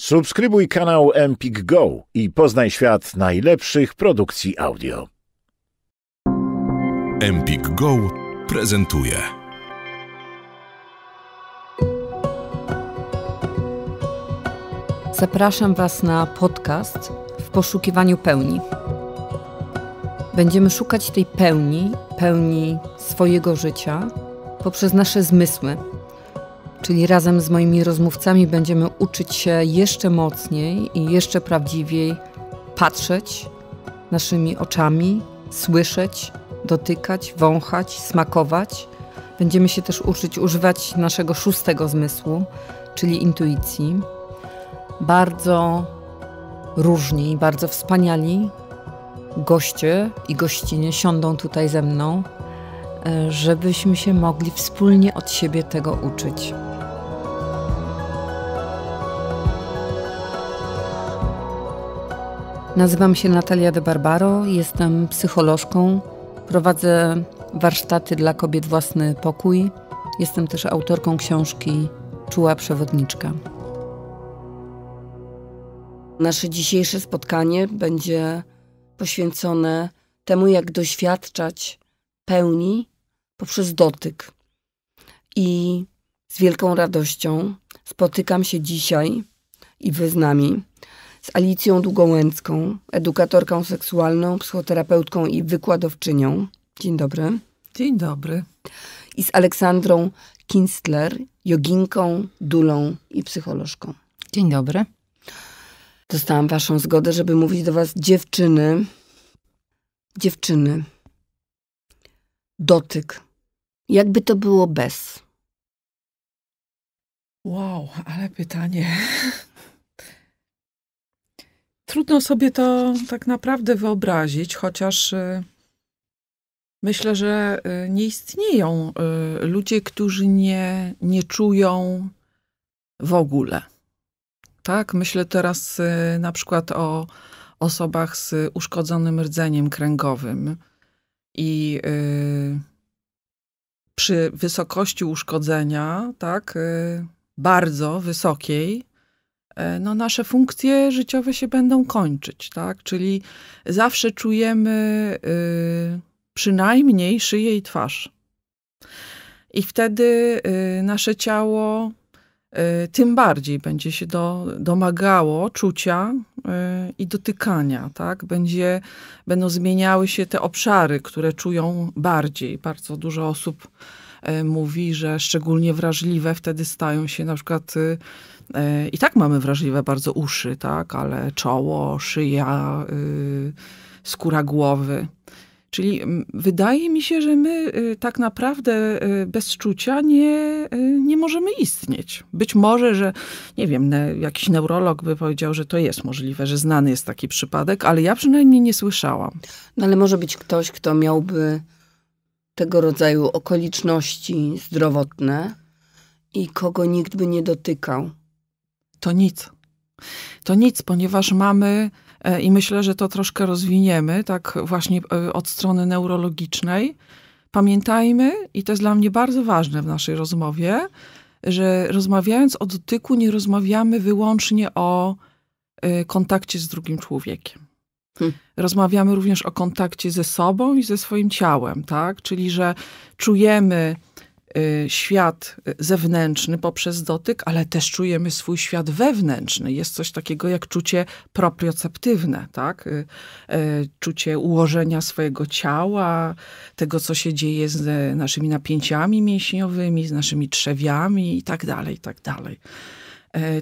Subskrybuj kanał Empik Go i poznaj świat najlepszych produkcji audio. Empik Go prezentuje. Zapraszam Was na podcast w poszukiwaniu pełni. Będziemy szukać tej pełni, pełni swojego życia poprzez nasze zmysły, czyli razem z moimi rozmówcami będziemy uczyć się jeszcze mocniej i jeszcze prawdziwiej patrzeć naszymi oczami, słyszeć, dotykać, wąchać, smakować. Będziemy się też uczyć używać naszego szóstego zmysłu, czyli intuicji. Bardzo różni i bardzo wspaniali goście i gościnie siądą tutaj ze mną, e, żebyśmy się mogli wspólnie od siebie tego uczyć. Nazywam się Natalia de Barbaro, jestem psycholożką, prowadzę warsztaty dla kobiet własny pokój. Jestem też autorką książki Czuła przewodniczka. Nasze dzisiejsze spotkanie będzie poświęcone temu, jak doświadczać pełni poprzez dotyk. I z wielką radością spotykam się dzisiaj i wy z nami z Alicją Długołęcką, edukatorką seksualną, psychoterapeutką i wykładowczynią. Dzień dobry. Dzień dobry. I z Aleksandrą Kinstler, joginką, dulą i psycholożką. Dzień dobry. Dostałam waszą zgodę, żeby mówić do was dziewczyny. Dziewczyny. Dotyk. Jakby to było bez? Wow, ale pytanie. Trudno sobie to tak naprawdę wyobrazić, chociaż y, myślę, że y, nie istnieją y, ludzie, którzy nie, nie czują w ogóle. Tak, myślę teraz na przykład o osobach z uszkodzonym rdzeniem kręgowym i przy wysokości uszkodzenia, tak, bardzo wysokiej, E, no nasze funkcje życiowe się będą kończyć, tak? Czyli zawsze czujemy y, przynajmniej szyję i twarz. I wtedy y, nasze ciało y, tym bardziej będzie się do, domagało czucia i dotykania, tak? Będzie, będą zmieniały się te obszary, które czują bardziej. Bardzo dużo osób mówi, że szczególnie wrażliwe wtedy stają się na przykład E, I tak mamy wrażliwe bardzo uszy, tak, ale czoło, szyja, y, skóra głowy. Czyli wydaje mi się, że my y, tak naprawdę y, bez czucia nie, nie możemy istnieć. Być może, że nie wiem, jakiś neurolog by powiedział, że to jest możliwe, że znany jest taki przypadek, ale ja przynajmniej nie słyszałam. No ale może być ktoś, kto miałby tego rodzaju okoliczności zdrowotne i kogo nikt by nie dotykał to nic. To nic, ponieważ mamy, e, i myślę, że to troszkę rozwiniemy, tak właśnie e, od strony neurologicznej. Pamiętajmy, i to jest dla mnie bardzo ważne w naszej rozmowie, że rozmawiając o dotyku, nie rozmawiamy wyłącznie o e, kontakcie z drugim człowiekiem. Hmm. Rozmawiamy również o kontakcie ze sobą i ze swoim ciałem, tak? Czyli, że czujemy Y, świat zewnętrzny poprzez dotyk, ale też czujemy swój świat wewnętrzny. Jest coś takiego jak czucie proprioceptywne, tak? Y, y, czucie ułożenia swojego ciała, tego, co się dzieje z naszymi napięciami mięśniowymi, z naszymi trzewiami i tak dalej, i tak dalej.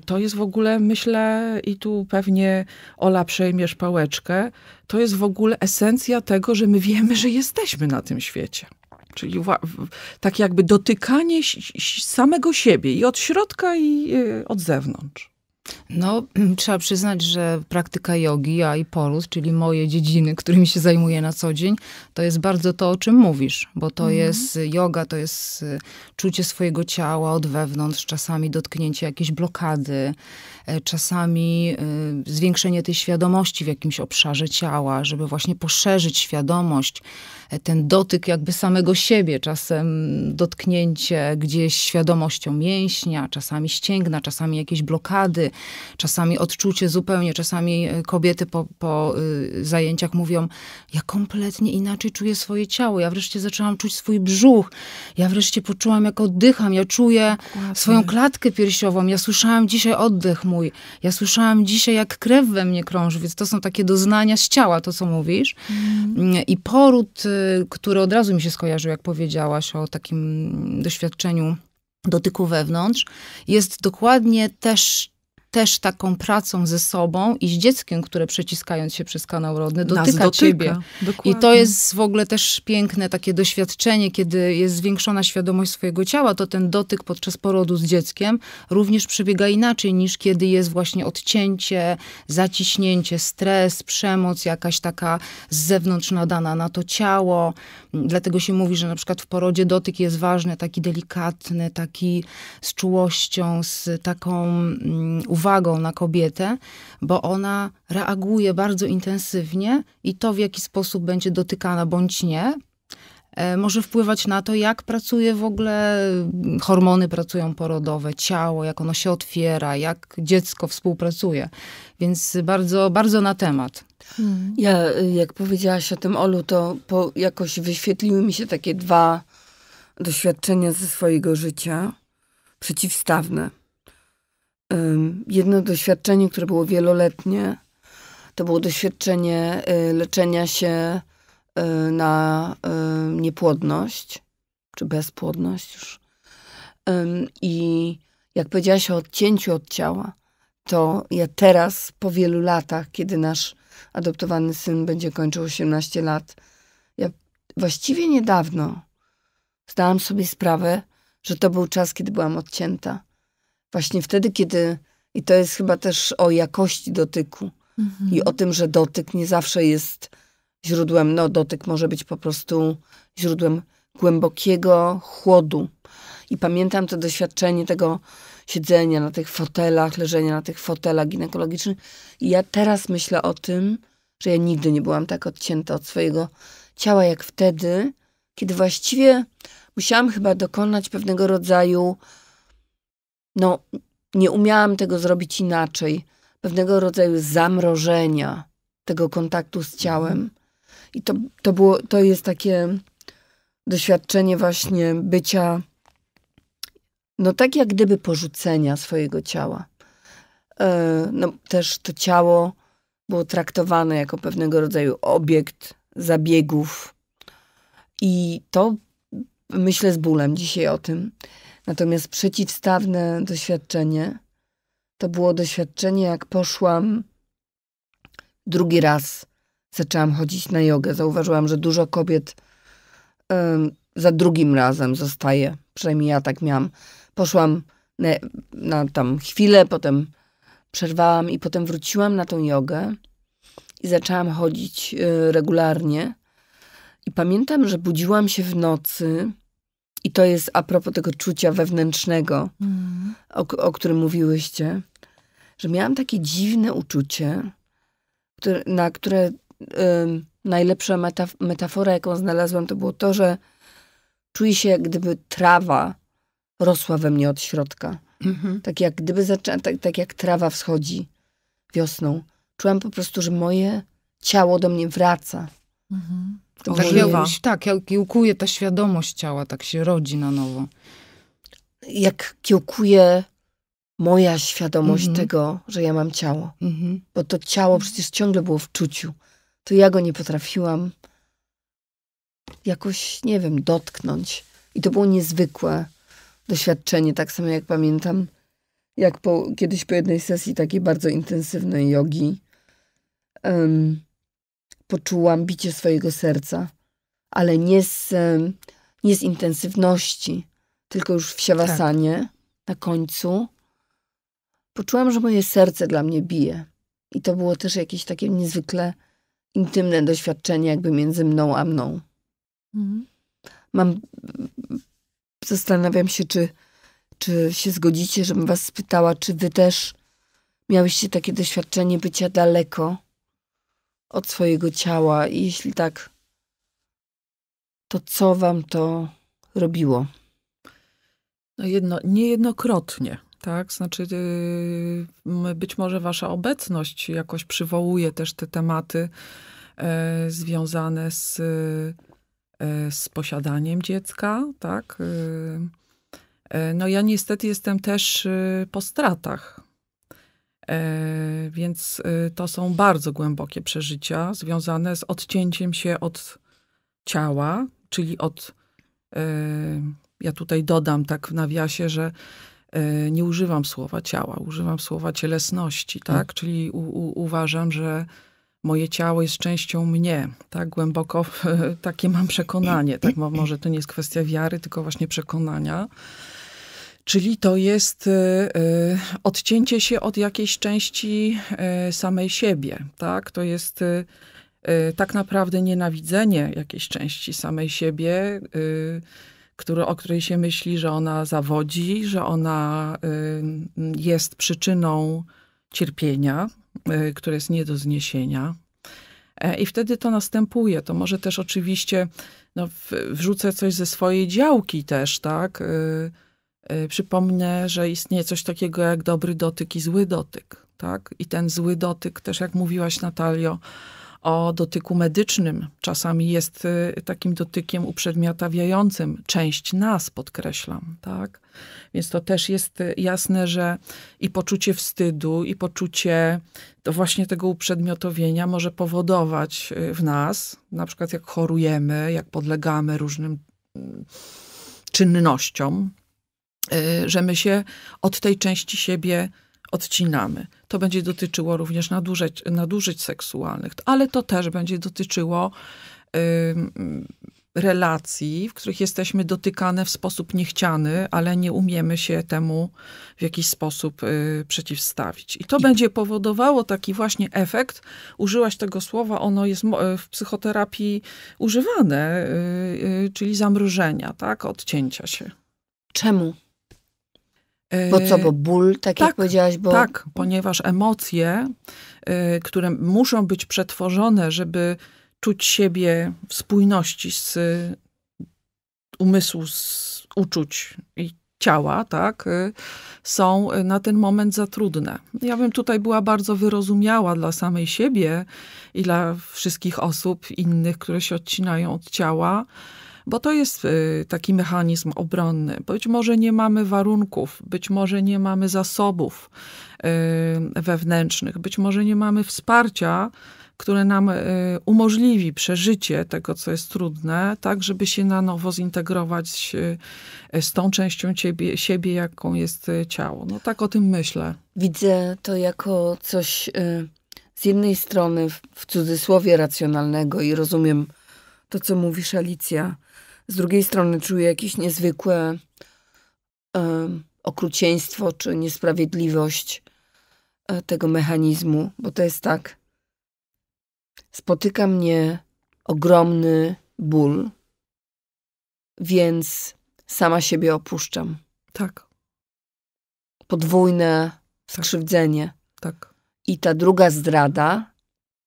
To jest w ogóle, myślę, i tu pewnie Ola przejmiesz pałeczkę, to jest w ogóle esencja tego, że my wiemy, że jesteśmy na tym świecie. Czyli tak jakby dotykanie samego siebie i od środka, i y, od zewnątrz. No, mm, trzeba przyznać, że praktyka jogi, a i porus, czyli moje dziedziny, którymi się zajmuję na co dzień, to jest bardzo to, o czym mówisz, bo to mhm. jest y, yoga, to jest y, czucie swojego ciała od wewnątrz, czasami dotknięcie jakiejś blokady, e, czasami y, zwiększenie tej świadomości w jakimś obszarze ciała, żeby właśnie poszerzyć świadomość, e, ten dotyk jakby samego siebie, czasem dotknięcie gdzieś świadomością mięśnia, czasami ścięgna, czasami jakieś blokady czasami odczucie zupełnie. Czasami e, kobiety po, po y, zajęciach mówią, ja kompletnie inaczej czuję swoje ciało. Ja wreszcie zaczęłam czuć swój brzuch. Ja wreszcie poczułam, jak oddycham. Ja czuję Dokładnie. swoją klatkę piersiową. Ja słyszałam dzisiaj oddech mój. Ja słyszałam dzisiaj, jak krew we mnie krąży. Więc to są takie doznania z ciała, to co mówisz. Mhm. Mm. I poród, y, który od razu mi się skojarzył, jak powiedziałaś o takim doświadczeniu dotyku wewnątrz, jest dokładnie też też taką pracą ze sobą i z dzieckiem, które przeciskając się przez kanał rodny dotyka, dotyka. ciebie. Dokładnie. I to jest w ogóle też piękne takie doświadczenie, kiedy jest zwiększona świadomość swojego ciała, to ten dotyk podczas porodu z dzieckiem również przebiega inaczej niż kiedy jest właśnie odcięcie, zaciśnięcie, stres, przemoc jakaś taka z zewnątrz nadana na to ciało. Dlatego się mówi, że na przykład w porodzie dotyk jest ważny, taki delikatny, taki z czułością, z taką mm, uwagą na kobietę, bo ona reaguje bardzo intensywnie i to, w jaki sposób będzie dotykana bądź nie, e, może wpływać na to, jak pracuje w ogóle hormony pracują porodowe, ciało, jak ono się otwiera, jak dziecko współpracuje. Więc bardzo, bardzo na temat. Hmm. Ja, jak powiedziałaś o tym Olu, to po, jakoś wyświetliły mi się takie dwa doświadczenia ze swojego życia przeciwstawne jedno doświadczenie, które było wieloletnie. To było doświadczenie y, leczenia się y, na y, niepłodność, czy bezpłodność już. I jak powiedziałaś o odcięciu od ciała, to ja teraz, po wielu latach, kiedy nasz adoptowany syn będzie kończył 18 lat, ja właściwie niedawno zdałam sobie sprawę, że to był czas, kiedy byłam odcięta Właśnie wtedy, kiedy. I to jest chyba też o jakości dotyku mhm. i o tym, że dotyk nie zawsze jest źródłem. No, dotyk może być po prostu źródłem głębokiego chłodu. I pamiętam to doświadczenie tego siedzenia na tych fotelach, leżenia na tych fotelach ginekologicznych. I ja teraz myślę o tym, że ja nigdy nie byłam tak odcięta od swojego ciała jak wtedy, kiedy właściwie musiałam chyba dokonać pewnego rodzaju no, nie umiałam tego zrobić inaczej, pewnego rodzaju zamrożenia tego kontaktu z ciałem. I to, to, było, to jest takie doświadczenie właśnie bycia, no tak jak gdyby porzucenia swojego ciała. E, no, też to ciało było traktowane jako pewnego rodzaju obiekt zabiegów. I to myślę z bólem dzisiaj o tym. Natomiast przeciwstawne doświadczenie to było doświadczenie, jak poszłam drugi raz. Zaczęłam chodzić na jogę. Zauważyłam, że dużo kobiet y, za drugim razem zostaje. Przynajmniej ja tak miałam. Poszłam na, na tam chwilę, potem przerwałam i potem wróciłam na tą jogę i zaczęłam chodzić y, regularnie. I pamiętam, że budziłam się w nocy i to jest a propos tego czucia wewnętrznego, mm. o, o, którym mówiłyście, że miałam takie dziwne uczucie, które, na które y, najlepsza metaf metafora, jaką znalazłam, to było to, że czuję się, jak gdyby trawa rosła we mnie od środka. Mm -hmm. Tak jak gdyby zaczę- tak, tak jak trawa wschodzi wiosną. Czułam po prostu, że moje ciało do mnie wraca. Mm -hmm. Tak, tak, jak kiełkuje ta świadomość ciała, tak się rodzi na nowo. Jak kiełkuje moja świadomość mhm. tego, że ja mam ciało. Mhm. Bo to ciało przecież ciągle było w czuciu. To ja go nie potrafiłam jakoś, nie wiem, dotknąć. I to było niezwykłe doświadczenie, tak samo jak pamiętam, jak po, kiedyś po jednej sesji takiej bardzo intensywnej jogi um, Poczułam bicie swojego serca, ale nie z, nie z intensywności, tylko już w siawasanie tak. na końcu. Poczułam, że moje serce dla mnie bije. I to było też jakieś takie niezwykle intymne doświadczenie, jakby między mną a mną. Mhm. Mam. Zastanawiam się, czy, czy się zgodzicie, żebym was spytała, czy wy też miałyście takie doświadczenie bycia daleko od swojego ciała? I jeśli tak, to co wam to robiło? No jedno, niejednokrotnie. Tak, znaczy yy, być może wasza obecność jakoś przywołuje też te tematy e, związane z, e, z posiadaniem dziecka, tak. Y, e, no ja niestety jestem też y, po stratach, E, więc e, to są bardzo głębokie przeżycia związane z odcięciem się od ciała, czyli od. E, ja tutaj dodam tak w nawiasie, że nie używam słowa ciała, używam słowa cielesności, tak? Hmm. Czyli u, u, uważam, że moje ciało jest częścią mnie, tak? Głęboko takie mam przekonanie, tak? Może to nie jest kwestia wiary, tylko właśnie przekonania. Czyli to jest e, e, odcięcie się od jakiejś części e, samej siebie, tak? To jest tak naprawdę nienawidzenie jakiejś części samej siebie, który, o której się myśli, że ona zawodzi, że ona jest przyczyną cierpienia, które jest nie do zniesienia. I wtedy to następuje. To może też oczywiście, no, wrzucę coś ze swojej działki też, tak? Y, przypomnę, że istnieje coś takiego jak dobry dotyk i zły dotyk. Tak? I ten zły dotyk, też jak mówiłaś, Natalio, o dotyku medycznym, czasami jest y, takim dotykiem uprzedmiotawiającym część nas, podkreślam. Tak? Więc to też jest y, jasne, że i poczucie wstydu, i poczucie to właśnie tego uprzedmiotowienia może powodować w nas, na przykład jak chorujemy, jak podlegamy różnym mm, czynnościom, Y, że my się od tej części siebie odcinamy. To będzie dotyczyło również nadużyć, nadużyć seksualnych, ale to też będzie dotyczyło y, relacji, w których jesteśmy dotykane w sposób niechciany, ale nie umiemy się temu w jakiś sposób y, przeciwstawić. I to I... będzie powodowało taki właśnie efekt. Użyłaś tego słowa, ono jest w psychoterapii używane, czyli zamrożenia, tak, odcięcia się. Czemu bo co, y, bo ból, tak, tak jak powiedziałaś? Bo... Tak, ponieważ emocje, y, które muszą być przetworzone, żeby czuć siebie w spójności z y, umysłu, z uczuć i ciała, tak, są na ten moment za trudne. Ja bym tutaj była bardzo wyrozumiała dla samej siebie i dla wszystkich osób innych, które się odcinają od ciała, bo to jest y, taki mechanizm obronny. Być może nie mamy warunków, być może nie mamy zasobów y, wewnętrznych, być może nie mamy wsparcia, które nam y, umożliwi przeżycie tego, co jest trudne, tak, żeby się na nowo zintegrować z tą częścią ciebie, siebie, jaką jest ciało. No tak o tym myślę. Widzę to jako coś z jednej strony w cudzysłowie racjonalnego i rozumiem to, co mówisz, Alicja, z drugiej strony czuję jakieś niezwykłe okrucieństwo czy niesprawiedliwość e, tego mechanizmu, bo to jest tak. Spotyka mnie ogromny ból, więc sama siebie opuszczam. Tak. Podwójne tak. skrzywdzenie. Tak. tak. I ta druga zdrada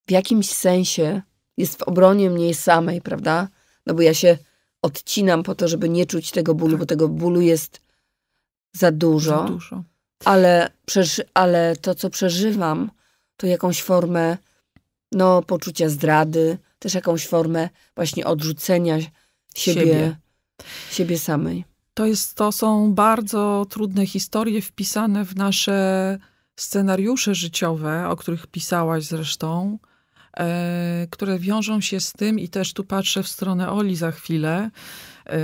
w jakimś sensie jest w obronie mnie samej, prawda? No bo ja się odcinam po to, żeby nie czuć tego bólu, bo tak. tego bólu jest za dużo. Za dużo. Ale, ale to, co przeżywam, to jakąś formę no, poczucia zdrady, też jakąś formę właśnie odrzucenia siebie, siebie. siebie samej. To, jest, to są bardzo trudne historie wpisane w nasze scenariusze życiowe, o których pisałaś zresztą, E, które wiążą się z tym, i też tu patrzę w stronę Oli za chwilę, e,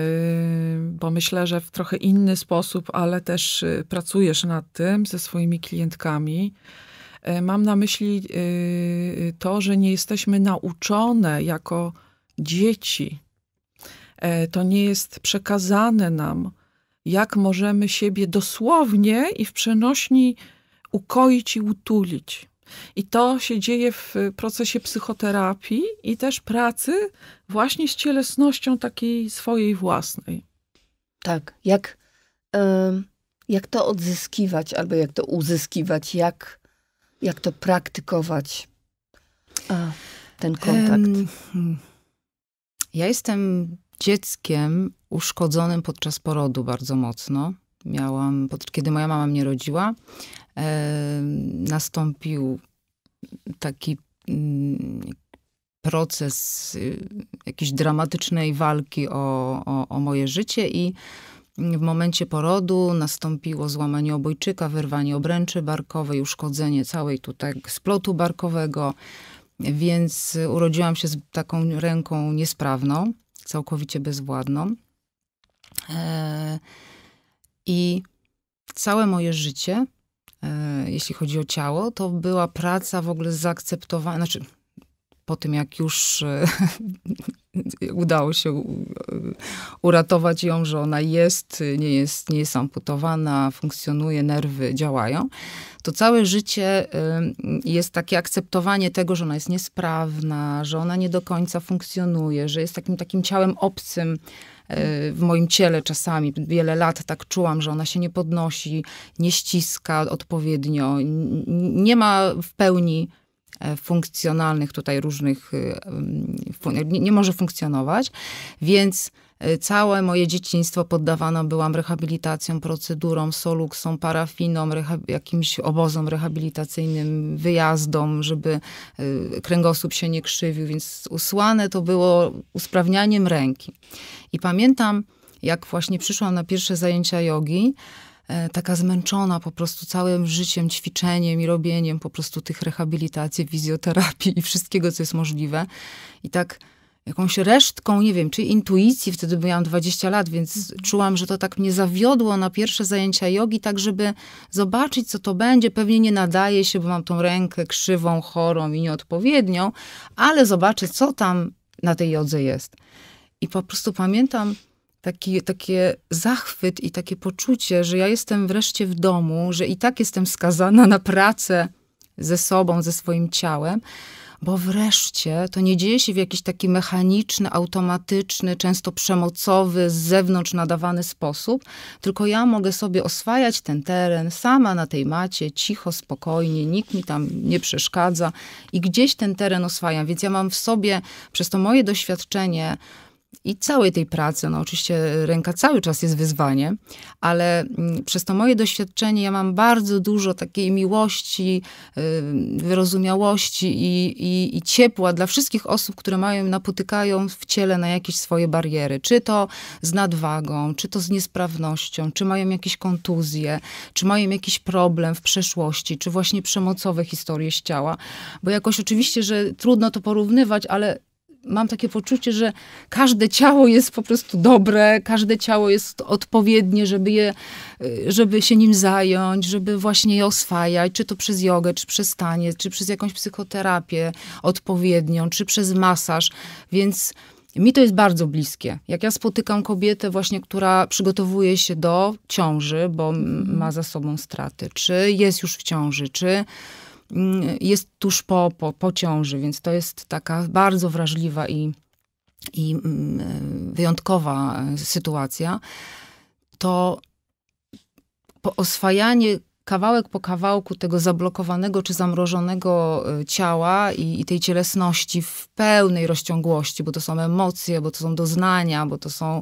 bo myślę, że w trochę inny sposób, ale też e, pracujesz nad tym ze swoimi klientkami. Mam na myśli to, że nie jesteśmy nauczone jako dzieci. To nie jest przekazane nam, jak możemy siebie dosłownie i w przenośni ukoić i utulić. I to się dzieje w procesie psychoterapii i też pracy właśnie z cielesnością takiej swojej własnej. Tak, jak, jak to odzyskiwać, albo jak to uzyskiwać, jak, jak to praktykować, ten kontakt. Ja jestem dzieckiem uszkodzonym podczas porodu bardzo mocno miałam, kiedy moja mama mnie rodziła, nastąpił taki mm, proces y, jakiejś dramatycznej walki o, o, o moje życie i w momencie porodu nastąpiło złamanie obojczyka, wyrwanie obręczy barkowej, uszkodzenie całej tutaj splotu barkowego, więc urodziłam się z taką ręką niesprawną, całkowicie bezwładną. E i całe moje życie, e, jeśli chodzi o ciało, to była praca w ogóle zaakceptowana, znaczy po tym jak już e, udało się e, uratować ją, że ona jest, nie jest, nie jest amputowana, funkcjonuje, nerwy działają, to całe życie jest takie akceptowanie tego, że ona jest niesprawna, że ona nie do końca funkcjonuje, że jest takim takim ciałem obcym w moim ciele czasami. Wiele lat tak czułam, że ona się nie podnosi, nie ściska odpowiednio, nie ma w pełni e, funkcjonalnych tutaj różnych, e, nie może funkcjonować, więc E, całe moje dzieciństwo poddawana byłam rehabilitacjom, procedurom, soluksom, parafinom, jakimś obozom rehabilitacyjnym, wyjazdom, żeby e, kręgosłup się nie krzywił, więc usłane to było usprawnianiem ręki. I pamiętam, jak właśnie przyszłam na pierwsze zajęcia jogi, e, taka zmęczona po prostu całym życiem, ćwiczeniem i robieniem po prostu tych rehabilitacji, fizjoterapii i wszystkiego, co jest możliwe. I tak jakąś resztką, nie wiem, czy intuicji, wtedy miałam 20 lat, więc mhm. czułam, że to tak mnie zawiodło na pierwsze zajęcia jogi, tak żeby zobaczyć, co to będzie. Pewnie nie nadaje się, bo mam tą rękę krzywą, chorą i nieodpowiednią, ale zobaczę, co tam na tej jodze jest. I po prostu pamiętam taki, takie zachwyt i takie poczucie, że ja jestem wreszcie w domu, że i tak jestem skazana na pracę ze sobą, ze swoim ciałem, bo wreszcie to nie dzieje się w jakiś taki mechaniczny, automatyczny, często przemocowy, z zewnątrz nadawany sposób, tylko ja mogę sobie oswajać ten teren sama na tej macie, cicho, spokojnie, nikt mi tam nie przeszkadza i gdzieś ten teren oswajam. Więc ja mam w sobie przez to moje doświadczenie, i całej tej pracy. No oczywiście ręka cały czas jest wyzwaniem, ale mm, przez to moje doświadczenie ja mam bardzo dużo takiej miłości, y, wyrozumiałości i, i, i ciepła dla wszystkich osób, które mają, napotykają w ciele na jakieś swoje bariery. Czy to z nadwagą, czy to z niesprawnością, czy mają jakieś kontuzje, czy mają jakiś problem w przeszłości, czy właśnie przemocowe historie z ciała. Bo jakoś oczywiście, że trudno to porównywać, ale mam takie poczucie, że każde ciało jest po prostu dobre, każde ciało jest odpowiednie, żeby, je, żeby się nim zająć, żeby właśnie je oswajać, czy to przez jogę, czy przez taniec, czy przez jakąś psychoterapię odpowiednią, czy przez masaż, więc... Mi to jest bardzo bliskie. Jak ja spotykam kobietę właśnie, która przygotowuje się do ciąży, bo mhm. ma za sobą straty, czy jest już w ciąży, czy Y, jest tuż po, po, po ciąży, więc to jest taka bardzo wrażliwa i, i mm, y, wyjątkowa y, sytuacja. To oswajanie kawałek po kawałku tego zablokowanego czy zamrożonego y, ciała i, i, tej cielesności w pełnej rozciągłości, bo to są emocje, bo to są doznania, bo to są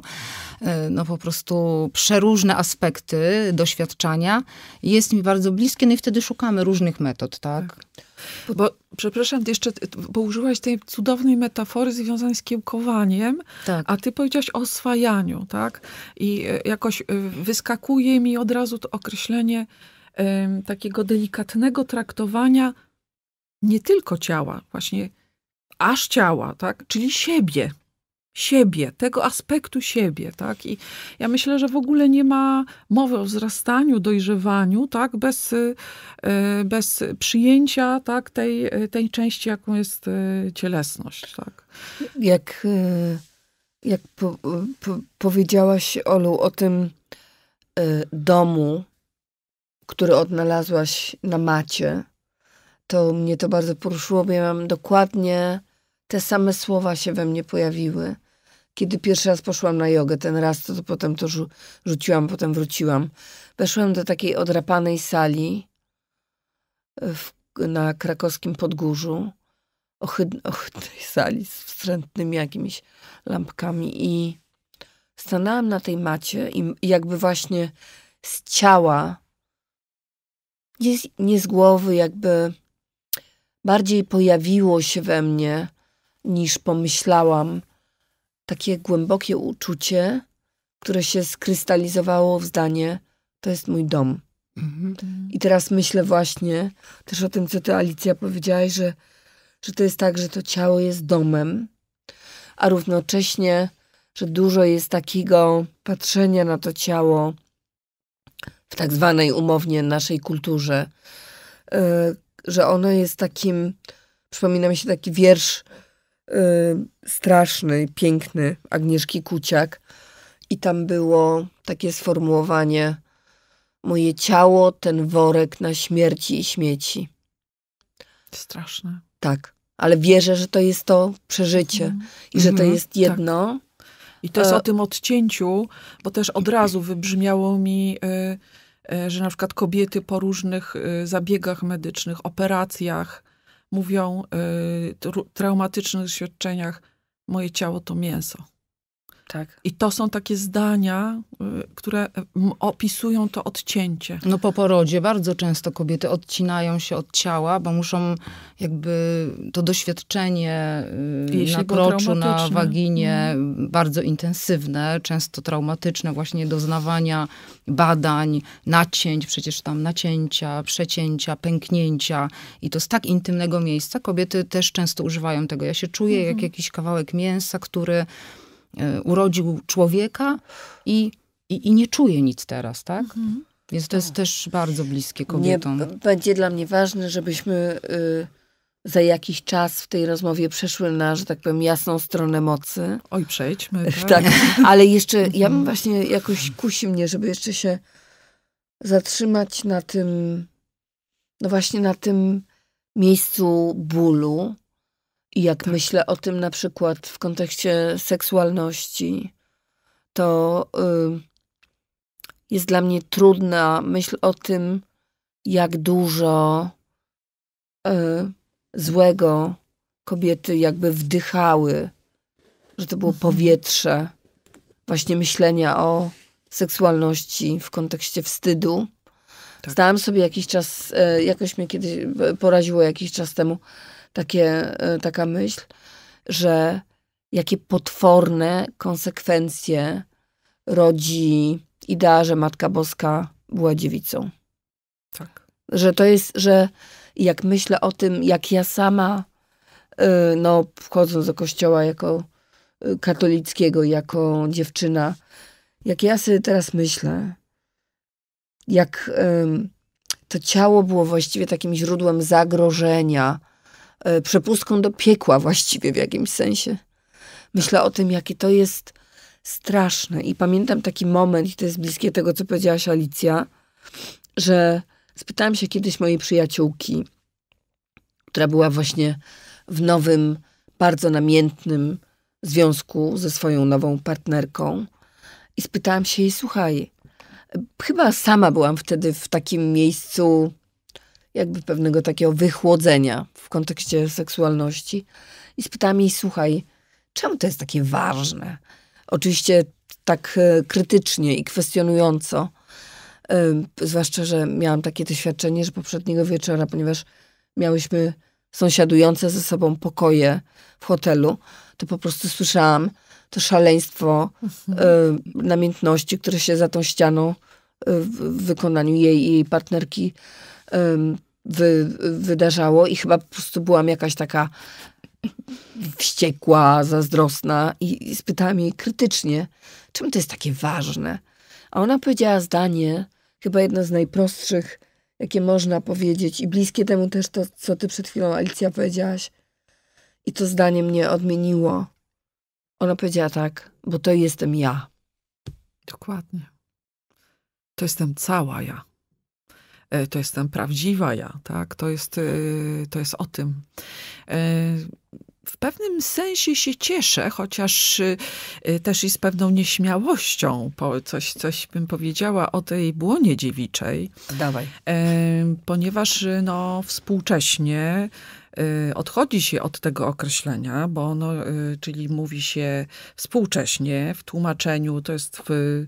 y, no, po prostu przeróżne aspekty doświadczania, jest mi bardzo bliskie, no i wtedy szukamy różnych metod, tak? tak. Bo, przepraszam, ty jeszcze bo użyłaś tej cudownej metafory związanej z kiełkowaniem, tak. a ty powiedziałaś o oswajaniu, tak? I e, jakoś y, wyskakuje mi od razu to określenie takiego delikatnego traktowania nie tylko ciała, właśnie aż ciała, tak? czyli siebie, siebie, tego aspektu siebie, tak? I ja myślę, że w ogóle nie ma mowy o wzrastaniu, dojrzewaniu, tak? Bez, e, bez przyjęcia, tak? Tej, e, tej części, jaką jest e, cielesność, tak? Jak, jak po, po, powiedziałaś, Olu, o tym domu, który odnalazłaś na macie, to mnie to bardzo poruszyło, bo ja mam dokładnie te same słowa się we mnie pojawiły. Kiedy pierwszy raz poszłam na jogę, ten raz to, to potem to rzu rzuciłam, potem wróciłam. Weszłam do takiej odrapanej sali e, w, na krakowskim podgórzu, ohyd, ohydnej sali z wstrętnymi jakimiś lampkami i stanęłam na tej macie i jakby właśnie z ciała nie z, nie z głowy, jakby bardziej pojawiło się we mnie, niż pomyślałam, takie głębokie uczucie, które się skrystalizowało w zdanie: To jest mój dom. Mhm. I teraz myślę właśnie też o tym, co ty, Alicja, powiedziałaś, że, że to jest tak, że to ciało jest domem, a równocześnie, że dużo jest takiego patrzenia na to ciało w tak zwanej umownie naszej kulturze, e, że ona jest takim, przypomina mi się taki wiersz e, straszny, piękny Agnieszki Kuciak i tam było takie sformułowanie moje ciało, ten worek na śmierci i śmieci. Straszne. Tak, ale wierzę, że to jest to przeżycie mhm. i że to mhm, jest jedno. Tak. I to jest e, o tym odcięciu, bo też od razu wybrzmiało mi... E, że na przykład kobiety po różnych e, zabiegach medycznych, operacjach mówią, e, traumatycznych doświadczeniach, moje ciało to mięso tak. I to są takie zdania, y, które y, opisują to odcięcie. No po porodzie bardzo często kobiety odcinają się od ciała, bo muszą jakby to doświadczenie y, Jeśli na kroczu, na waginie mhm. bardzo intensywne, często traumatyczne właśnie doznawania badań, nacięć, przecież tam nacięcia, przecięcia, pęknięcia i to z tak intymnego miejsca kobiety też często używają tego. Ja się czuję jak mhm. jakiś kawałek mięsa, który E, urodził człowieka i, i, i nie czuje nic teraz, tak? Mhm. Więc to jest tak. też bardzo bliskie kobietom. Nie, będzie dla mnie ważne, żebyśmy y, za jakiś czas w tej rozmowie przeszły na, że tak powiem, jasną stronę mocy. Oj, przejdźmy. Tak. tak ale jeszcze, ja bym mhm. właśnie jakoś kusi mnie, żeby jeszcze się zatrzymać na tym, no właśnie na tym miejscu bólu, jak tak. myślę o tym na przykład w kontekście seksualności, to y, jest dla mnie trudna myśl o tym, jak dużo y, złego kobiety jakby wdychały, że to było mhm. powietrze właśnie myślenia o seksualności w kontekście wstydu. Tak. Zdałam sobie jakiś czas, y, jakoś mnie kiedyś y, poraziło jakiś czas temu takie, e, taka myśl, że jakie potworne konsekwencje rodzi idea, że Matka Boska była dziewicą. Tak. Że to jest, że jak myślę o tym, jak ja sama, e, no, wchodząc do kościoła jako e, katolickiego, jako dziewczyna, jak ja sobie teraz myślę, jak to ciało było właściwie takim źródłem zagrożenia, E, przepustką do piekła właściwie w jakimś sensie. Myślę o tym, jakie to jest straszne. I pamiętam taki moment, i to jest bliskie tego, co powiedziałaś Alicja, że spytałam się kiedyś mojej przyjaciółki, która była właśnie w nowym, bardzo namiętnym związku ze swoją nową partnerką. I spytałam się jej, słuchaj, chyba sama byłam wtedy w takim miejscu jakby pewnego takiego wychłodzenia w kontekście seksualności i spytałam jej, słuchaj, czemu to jest takie ważne? Oczywiście tak e, krytycznie i kwestionująco, e, zwłaszcza, że miałam takie doświadczenie, że poprzedniego wieczora, ponieważ miałyśmy sąsiadujące ze sobą pokoje w hotelu, to po prostu słyszałam to szaleństwo e, mhm. namiętności, które się za tą ścianą w wykonaniu jej i jej partnerki wy, wydarzało i chyba po prostu byłam jakaś taka wściekła, zazdrosna i, i spytałam jej krytycznie, czym to jest takie ważne? A ona powiedziała zdanie, chyba jedno z najprostszych, jakie można powiedzieć i bliskie temu też to, co ty przed chwilą, Alicja, powiedziałaś. I to zdanie mnie odmieniło. Ona powiedziała tak, bo to jestem ja. Dokładnie. To jestem cała ja. E, to jestem prawdziwa ja, tak? To jest, e, to jest o tym e, w pewnym sensie się cieszę, chociaż też i z pewną nieśmiałością, coś, coś bym powiedziała o tej błonie dziewiczej. Dawaj. Ponieważ no, współcześnie Y, odchodzi się od tego określenia, bo ono, y, czyli mówi się współcześnie w tłumaczeniu, to jest w, y,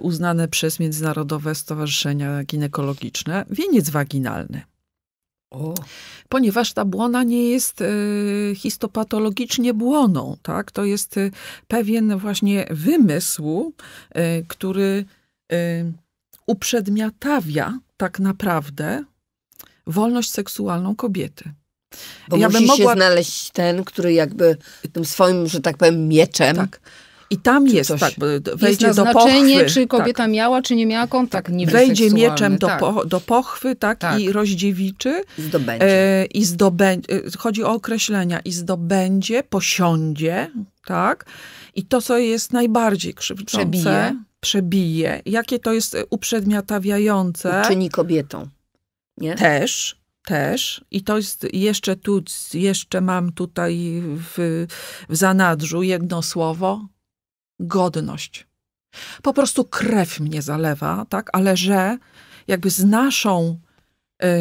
uznane przez międzynarodowe stowarzyszenia ginekologiczne, wieniec waginalny. O. Ponieważ ta błona nie jest histopatologicznie błoną, tak? To jest pewien właśnie wymysł, który uprzedmiotawia tak naprawdę wolność seksualną kobiety. Bo ja musi bym mogła... się znaleźć ten, który jakby tym swoim, że tak powiem, mieczem. Tak. I tam jest, tak, wejdzie jest do pochwy. czy kobieta tak. miała, czy nie miała kontakt tak, Wejdzie mieczem do, tak. po, do pochwy, tak, tak. i rozdziewiczy. Zdobędzie. E, I zdobędzie, chodzi o określenia, i zdobędzie, posiądzie, tak, i to, co jest najbardziej krzywdzące. Przebije. Przebije. Jakie to jest uprzedmiotawiające. Czyni kobietą, nie? Też też i to jest jeszcze tu, jeszcze mam tutaj w, w zanadrzu jedno słowo, godność. Po prostu krew mnie zalewa, tak, ale że jakby z naszą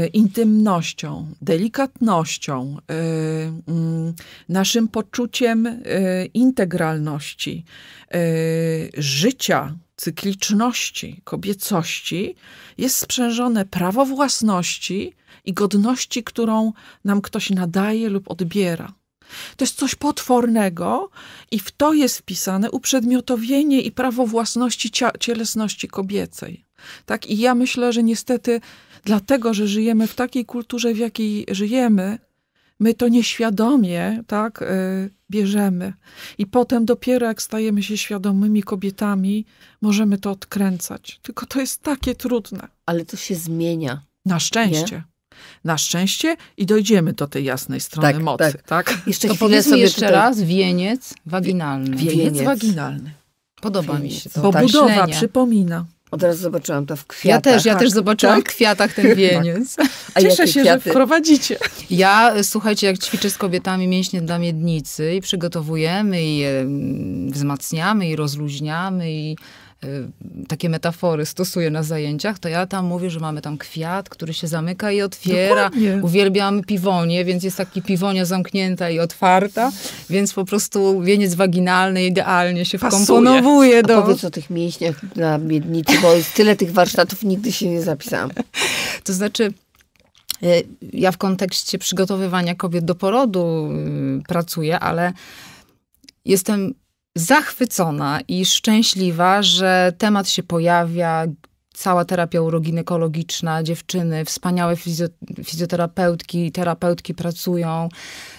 y, intymnością, delikatnością, y, y, naszym poczuciem e, integralności, życia, cykliczności, kobiecości jest sprzężone prawo własności i godności, którą nam ktoś nadaje lub odbiera. To jest coś potwornego, i w to jest wpisane uprzedmiotowienie i prawo własności cielesności kobiecej. Tak, i ja myślę, że niestety, dlatego, że żyjemy w takiej kulturze, w jakiej żyjemy, my to nieświadomie tak, y, bierzemy. I potem dopiero jak stajemy się świadomymi kobietami, możemy to odkręcać. Tylko to jest takie trudne. Ale to się zmienia. Na szczęście. Nie? Na szczęście i dojdziemy do tej jasnej strony tak, mocy. Tak. tak? Jeszcze to jeszcze tutaj... raz wieniec waginalny. Wieniec, wieniec waginalny. Podoba wieniec. mi się to. Bo budowa przypomina. Od razu zobaczyłam to w kwiatach. Ja też, ja też tak. zobaczyłam tak? w kwiatach ten tak. wieniec. Tak. A Cieszę się, kwiaty? że wprowadzicie. Ja, e, słuchajcie, jak ćwiczę z kobietami mięśnie dla miednicy i przygotowujemy i mm, wzmacniamy i rozluźniamy i Y, takie metafory stosuję na zajęciach, to ja tam mówię, że mamy tam kwiat, który się zamyka i otwiera. Dokładnie. Uwielbiam piwonię, więc jest taki piwonia zamknięta i otwarta, więc po prostu wieniec waginalny idealnie się Pasuje. wkomponowuje do... A powiedz o tych mięśniach na miednicy, bo tyle tych warsztatów, nigdy się nie zapisałam. To znaczy... Y, ja w kontekście przygotowywania kobiet do porodu y, pracuję, ale jestem zachwycona i szczęśliwa, że temat się pojawia. Cała terapia uroginekologiczna, dziewczyny, wspaniałe fizjoterapeutki, terapeutki pracują,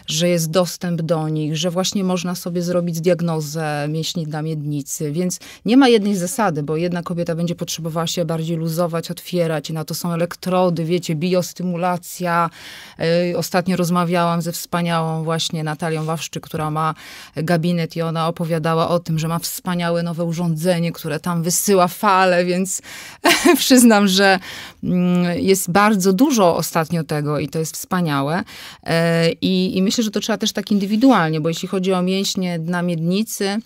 że jest dostęp do nich, że właśnie można sobie zrobić diagnozę mięśni dla miednicy, więc nie ma jednej zasady, bo jedna kobieta będzie potrzebowała się bardziej luzować, otwierać i na to są elektrody, wiecie, biostymulacja. Yy, ostatnio rozmawiałam ze wspaniałą właśnie Natalią Wawszczyk, która ma gabinet i ona opowiadała o tym, że ma wspaniałe nowe urządzenie, które tam wysyła fale, więc przyznam, że mm, jest bardzo dużo ostatnio tego i to jest wspaniałe. Yy, I, i myślę, myślę, że to trzeba też tak indywidualnie, bo jeśli chodzi o mięśnie dna miednicy,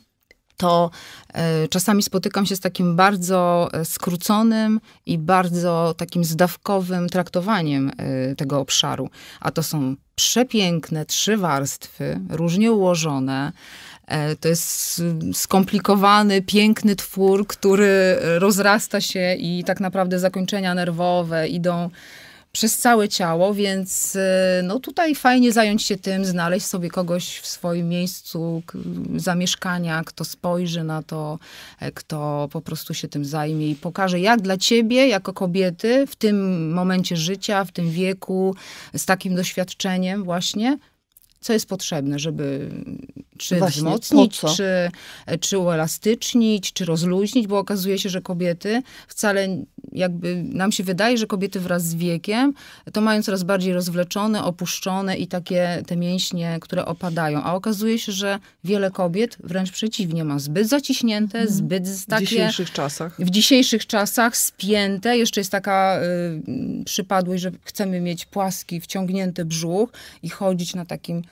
to e, czasami spotykam się z takim bardzo e, skróconym i bardzo takim zdawkowym traktowaniem e, tego obszaru. A to są przepiękne trzy warstwy, różnie ułożone. To jest skomplikowany, piękny twór, który rozrasta się i tak naprawdę zakończenia nerwowe idą przez całe ciało, więc y, no tutaj fajnie zająć się tym, znaleźć sobie kogoś w swoim miejscu zamieszkania, kto spojrzy na to, e, kto po prostu się tym zajmie i pokaże, jak dla ciebie, jako kobiety, w tym momencie życia, w tym wieku, z takim doświadczeniem właśnie, co jest potrzebne, żeby czy no Właśnie, wzmocnić, czy, czy uelastycznić, czy rozluźnić, bo okazuje się, że kobiety wcale jakby nam się wydaje, że kobiety wraz z wiekiem to mają coraz bardziej rozwleczone, opuszczone i takie te mięśnie, które opadają. A okazuje się, że wiele kobiet wręcz przeciwnie ma zbyt zaciśnięte, mhm. zbyt takie... W dzisiejszych czasach. W dzisiejszych czasach spięte. Jeszcze jest taka y, przypadłość, że chcemy mieć płaski, wciągnięty brzuch i chodzić na takim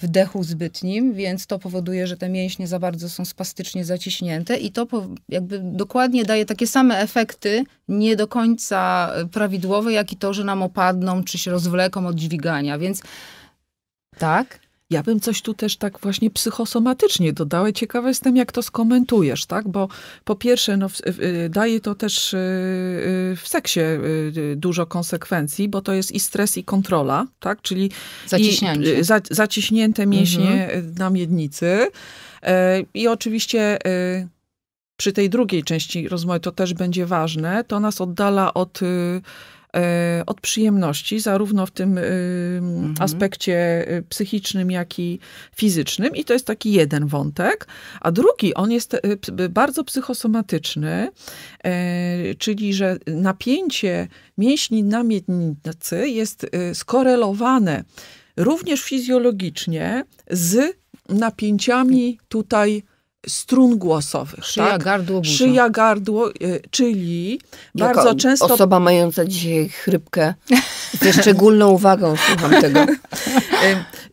wdechu zbytnim, więc to powoduje, że te mięśnie za bardzo są spastycznie zaciśnięte i to jakby dokładnie daje takie same efekty, nie do końca e, prawidłowe, jak i to, że nam opadną czy się rozwleką od dźwigania, więc tak. Ja bym coś tu też tak właśnie psychosomatycznie dodała. Ciekawa jestem, jak to skomentujesz, tak? Bo po pierwsze, no, y, daje to też y, y, w seksie dużo konsekwencji, bo to jest i stres, i kontrola, tak? Czyli Za, zaciśnięte mięśnie mhm. na miednicy. E, I oczywiście przy tej drugiej części rozmowy to też będzie ważne, to nas oddala od E, od przyjemności, zarówno w tym e, mhm. aspekcie e, psychicznym, jak i fizycznym. I to jest taki jeden wątek. A drugi, on jest bardzo psychosomatyczny, czyli że napięcie mięśni na miednicy jest skorelowane również fizjologicznie z napięciami tutaj strun głosowych. Szyja, tak? gardło, burza. Szyja, gardło, y, czyli jako bardzo często... osoba mająca dzisiaj chrypkę, ze szczególną uwagą słucham tego.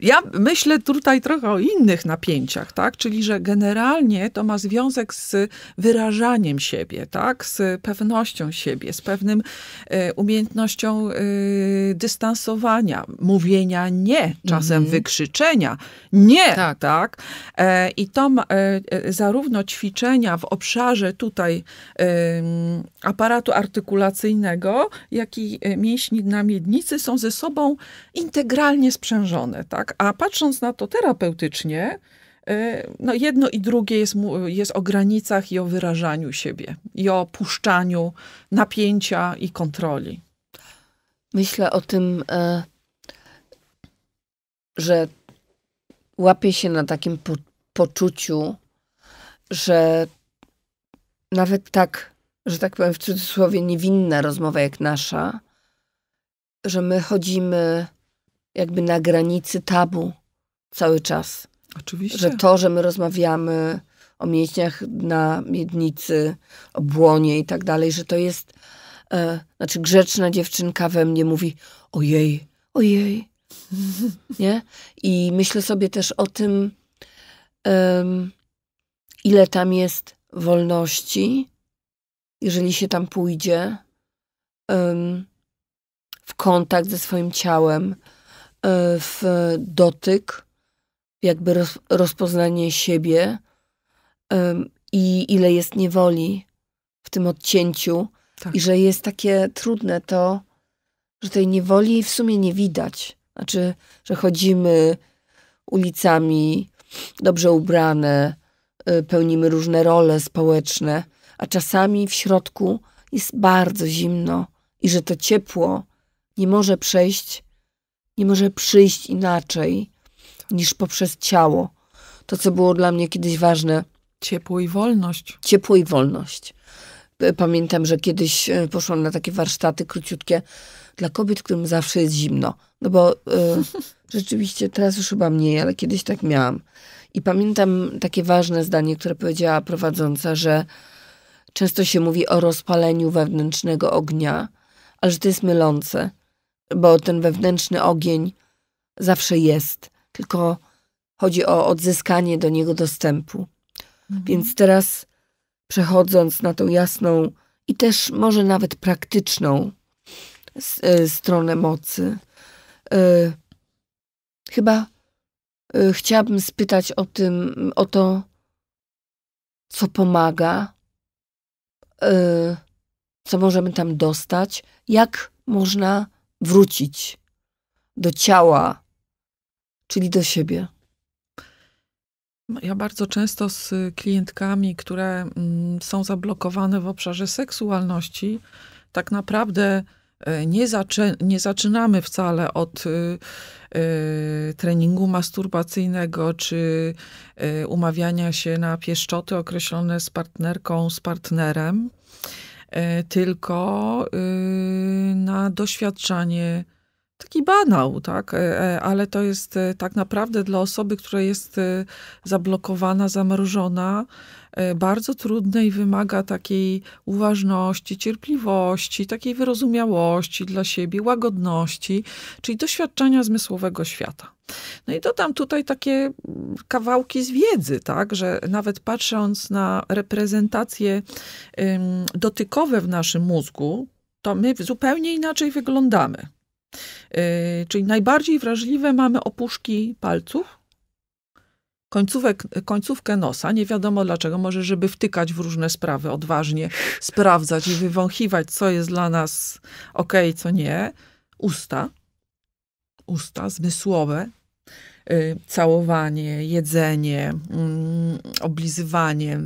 Ja myślę tutaj trochę o innych napięciach, tak? Czyli, że generalnie to ma związek z wyrażaniem siebie, tak? Z pewnością siebie, z pewnym y, umiejętnością y, dystansowania, mówienia nie, czasem mhm. wykrzyczenia nie, tak, tak? E, I to ma, e, e, zarówno ćwiczenia w obszarze tutaj aparatu artykulacyjnego, jak i e, mięśni na miednicy są ze sobą integralnie sprzężone. Tak? A patrząc na to terapeutycznie, e, no jedno i drugie jest, jest o granicach i o wyrażaniu siebie, i o puszczaniu napięcia i kontroli. Myślę o tym, e, że łapię się na takim po poczuciu, że nawet tak, że tak powiem w cudzysłowie, niewinna rozmowa jak nasza, że my chodzimy jakby na granicy tabu cały czas. Oczywiście. Że to, że my rozmawiamy o mięśniach na miednicy, o błonie i tak dalej, że to jest, e, znaczy grzeczna dziewczynka we mnie mówi ojej, ojej, nie? I myślę sobie też o tym, um, ile tam jest wolności, jeżeli się tam pójdzie, w kontakt ze swoim ciałem, e, w dotyk, jakby rozpoznanie siebie i ile jest niewoli w tym odcięciu. Tak. I że jest takie trudne to, że tej niewoli w sumie nie widać. Znaczy, że chodzimy ulicami dobrze ubrane, Y, pełnimy różne role społeczne, a czasami w środku jest bardzo zimno i że to ciepło nie może przejść, nie może przyjść inaczej niż poprzez ciało. To, co było dla mnie kiedyś ważne. Ciepło i wolność. Ciepło i wolność. E, pamiętam, że kiedyś e, poszłam na takie warsztaty króciutkie dla kobiet, którym zawsze jest zimno. No bo y, rzeczywiście teraz już chyba mniej, ale kiedyś tak miałam. I pamiętam takie ważne zdanie, które powiedziała prowadząca, że często się mówi o rozpaleniu wewnętrznego ognia, ale że to jest mylące, bo ten wewnętrzny ogień zawsze jest, tylko chodzi o odzyskanie do niego dostępu. Mhm. Więc teraz przechodząc na tą jasną i też może nawet praktyczną e, stronę mocy. E, chyba e, chciałabym spytać o tym, o to, co pomaga, co możemy tam dostać, jak można wrócić do ciała, czyli do siebie. No, ja bardzo często z klientkami, które mm, są zablokowane w obszarze seksualności, tak naprawdę e, nie, zaczy nie zaczynamy wcale od y, y, treningu masturbacyjnego czy y, umawiania się na pieszczoty określone z partnerką, z partnerem, e, y, tylko na doświadczanie taki banał, tak? E, e, ale to jest e, tak naprawdę dla osoby, która jest zablokowana, zamrożona, bardzo trudne i wymaga takiej uważności, cierpliwości, takiej wyrozumiałości dla siebie, łagodności, czyli doświadczenia zmysłowego świata. No i dodam tutaj takie mm, kawałki z wiedzy, tak, że nawet patrząc na reprezentacje dotykowe w naszym mózgu, to my zupełnie inaczej wyglądamy. Y, czyli najbardziej wrażliwe mamy opuszki palców, końcówek, końcówkę nosa. Nie wiadomo dlaczego, może żeby wtykać w różne sprawy odważnie, sprawdzać i wywąchiwać, co jest dla nas ok, co nie. Usta, usta zmysłowe, y, całowanie, jedzenie, mm, oblizywanie,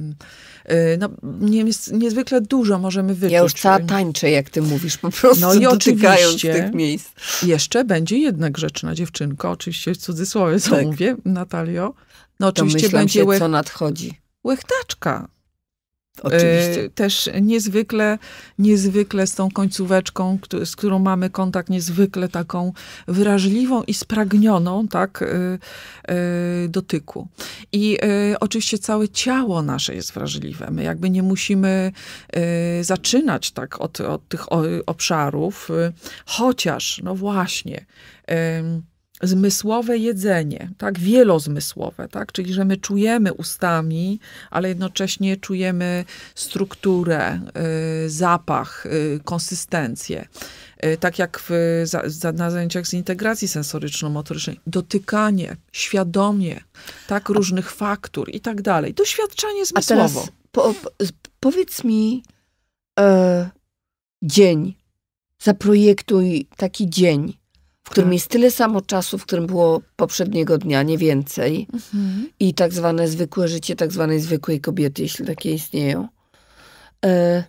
Y, no, nie, niezwykle dużo możemy wyczuć. Ja już cała tańczę, jak ty mówisz, po prostu no i dotykając tych miejsc. Jeszcze będzie jedna grzeczna dziewczynka, oczywiście w cudzysłowie co tak. mówię, Natalio. No oczywiście będzie się, łech... co nadchodzi. Łechtaczka Oczywiście. E, też niezwykle, niezwykle z tą końcóweczką, z którą mamy kontakt, niezwykle taką wrażliwą i spragnioną, tak, e, e, dotyku. I oczywiście całe ciało nasze jest wrażliwe. My jakby nie musimy zaczynać tak od, od tych obszarów, chociaż, no właśnie, zmysłowe jedzenie, tak, wielozmysłowe, tak, czyli że my czujemy ustami, ale jednocześnie czujemy strukturę, y, zapach, y, konsystencję. Y, tak jak w, za, za, na zajęciach z integracji sensoryczno-motorycznej, dotykanie świadomie, tak, różnych A... faktur i tak dalej. Doświadczanie zmysłowo. A teraz po, po, powiedz mi e, dzień, zaprojektuj taki dzień w którym tak. jest tyle samo czasu, w którym było poprzedniego dnia, nie więcej. Mhm. I tak zwane zwykłe życie tak zwanej zwykłej kobiety, jeśli takie istnieją. E,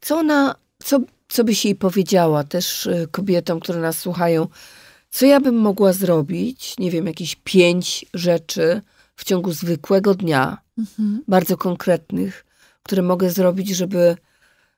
co ona, co, co byś jej powiedziała też e, kobietom, które nas słuchają? Co ja bym mogła zrobić? Nie wiem, jakieś pięć rzeczy w ciągu zwykłego dnia, mhm. bardzo konkretnych, które mogę zrobić, żeby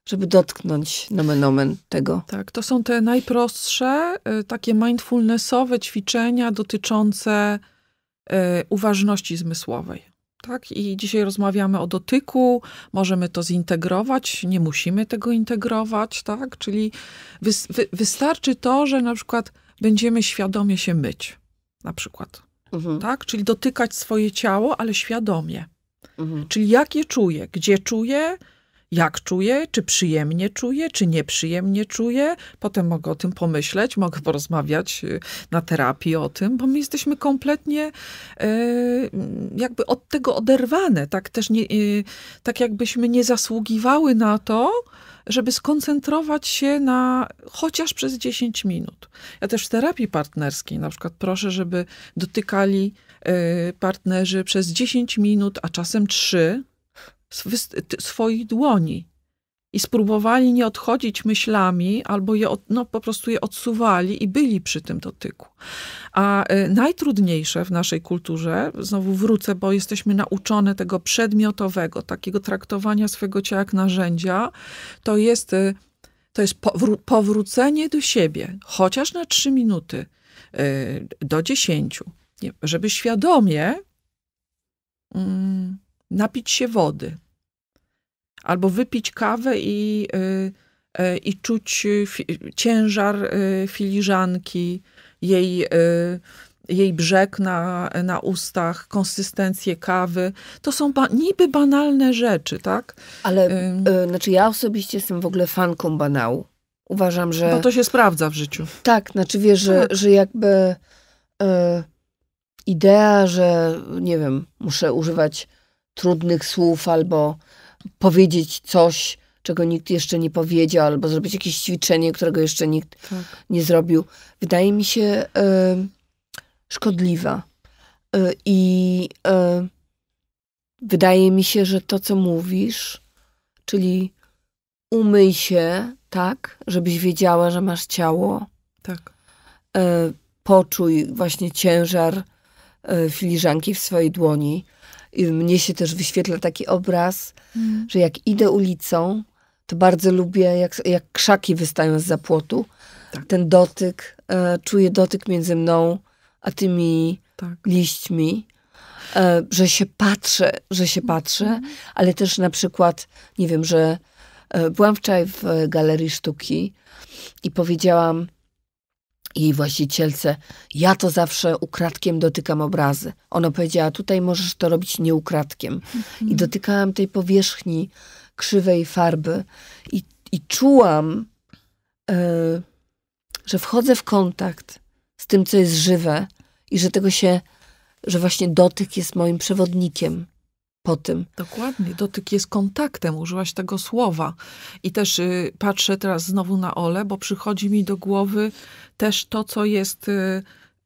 żeby dotknąć nomen omen tego. Tak, to są te najprostsze, y, takie mindfulnessowe ćwiczenia dotyczące y, uważności zmysłowej. Tak? I dzisiaj rozmawiamy o dotyku, możemy to zintegrować, nie musimy tego integrować, tak? Czyli wy, wy, wystarczy to, że na przykład będziemy świadomie się myć, na przykład. Mhm. Tak? Czyli dotykać swoje ciało, ale świadomie. Mhm. Czyli jak je czuję, gdzie czuję, jak czuję, czy przyjemnie czuję, czy nieprzyjemnie czuję. Potem mogę o tym pomyśleć, mogę porozmawiać y, na terapii o tym, bo my jesteśmy kompletnie y, mm, jakby od tego oderwane. Tak też nie, y, tak jakbyśmy nie zasługiwały na to, żeby skoncentrować się na chociaż przez 10 minut. Ja też w terapii partnerskiej na przykład proszę, żeby dotykali partnerzy przez 10 minut, a czasem 3 swoich dłoni i spróbowali nie odchodzić myślami, albo je, no, po prostu je odsuwali i byli przy tym dotyku. A y, najtrudniejsze w naszej kulturze, znowu wrócę, bo jesteśmy nauczone tego przedmiotowego, takiego traktowania swego ciała jak narzędzia, to jest, y, to jest powrócenie do siebie, chociaż na trzy minuty, y, do dziesięciu, żeby świadomie mm, napić się wody albo wypić kawę i, y, y, i czuć y, ciężar filiżanki, jej, jej brzeg na, na ustach, konsystencję kawy. To są ba niby banalne rzeczy, tak? Ale znaczy ja osobiście jestem w ogóle fanką banału. Uważam, że. No to się sprawdza w życiu. Tak, znaczy wiesz, że, tak. że jakby idea, że nie wiem, muszę używać trudnych słów albo powiedzieć coś, czego nikt jeszcze nie powiedział, albo zrobić jakieś ćwiczenie, którego jeszcze nikt tak. nie zrobił, wydaje mi się y, e, szkodliwa. E, I y, wydaje mi się, że to, co mówisz, czyli umyj się tak, żebyś wiedziała, że masz ciało. Tak. Y, poczuj właśnie ciężar filiżanki w swojej dłoni mnie się też wyświetla taki obraz, mm. że jak idę ulicą, to bardzo lubię, jak, jak krzaki wystają z zapłotu. Tak. Ten dotyk, e, czuję dotyk między mną a tymi tak. liśćmi, e, że się patrzę, że się patrzę, mm. ale też na przykład, nie wiem, że e, byłam wczoraj w Galerii Sztuki i powiedziałam, i jej właścicielce, ja to zawsze ukradkiem dotykam obrazy. Ona powiedziała, tutaj możesz to robić nie ukradkiem. Mhm. I dotykałam tej powierzchni krzywej farby i, i czułam, yy, że wchodzę w kontakt z tym, co jest żywe i że tego się, że właśnie dotyk jest moim przewodnikiem po tym. Dokładnie, dotyk jest kontaktem, użyłaś tego słowa. I też y, patrzę teraz znowu na Ole, bo przychodzi mi do głowy też to, co jest y,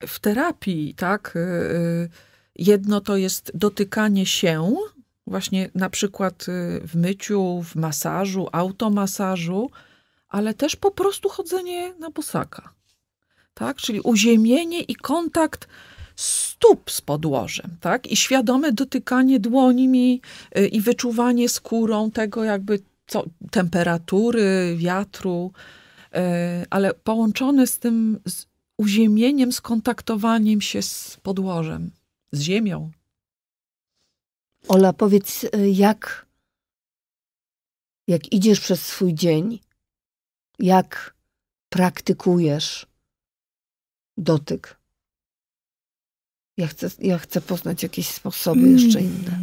w terapii, tak? Y, y, jedno to jest dotykanie się, właśnie na przykład w myciu, w masażu, automasażu, ale też po prostu chodzenie na posaka, Tak? Czyli uziemienie i kontakt stóp z podłożem, tak? I świadome dotykanie dłońmi i wyczuwanie skórą tego jakby co, temperatury, wiatru, E, ale połączone z tym z uziemieniem, skontaktowaniem się z podłożem, z ziemią. Ola, powiedz, e, jak, jak idziesz przez swój dzień, jak praktykujesz dotyk? Ja chcę, ja chcę poznać jakieś sposoby mm. jeszcze inne.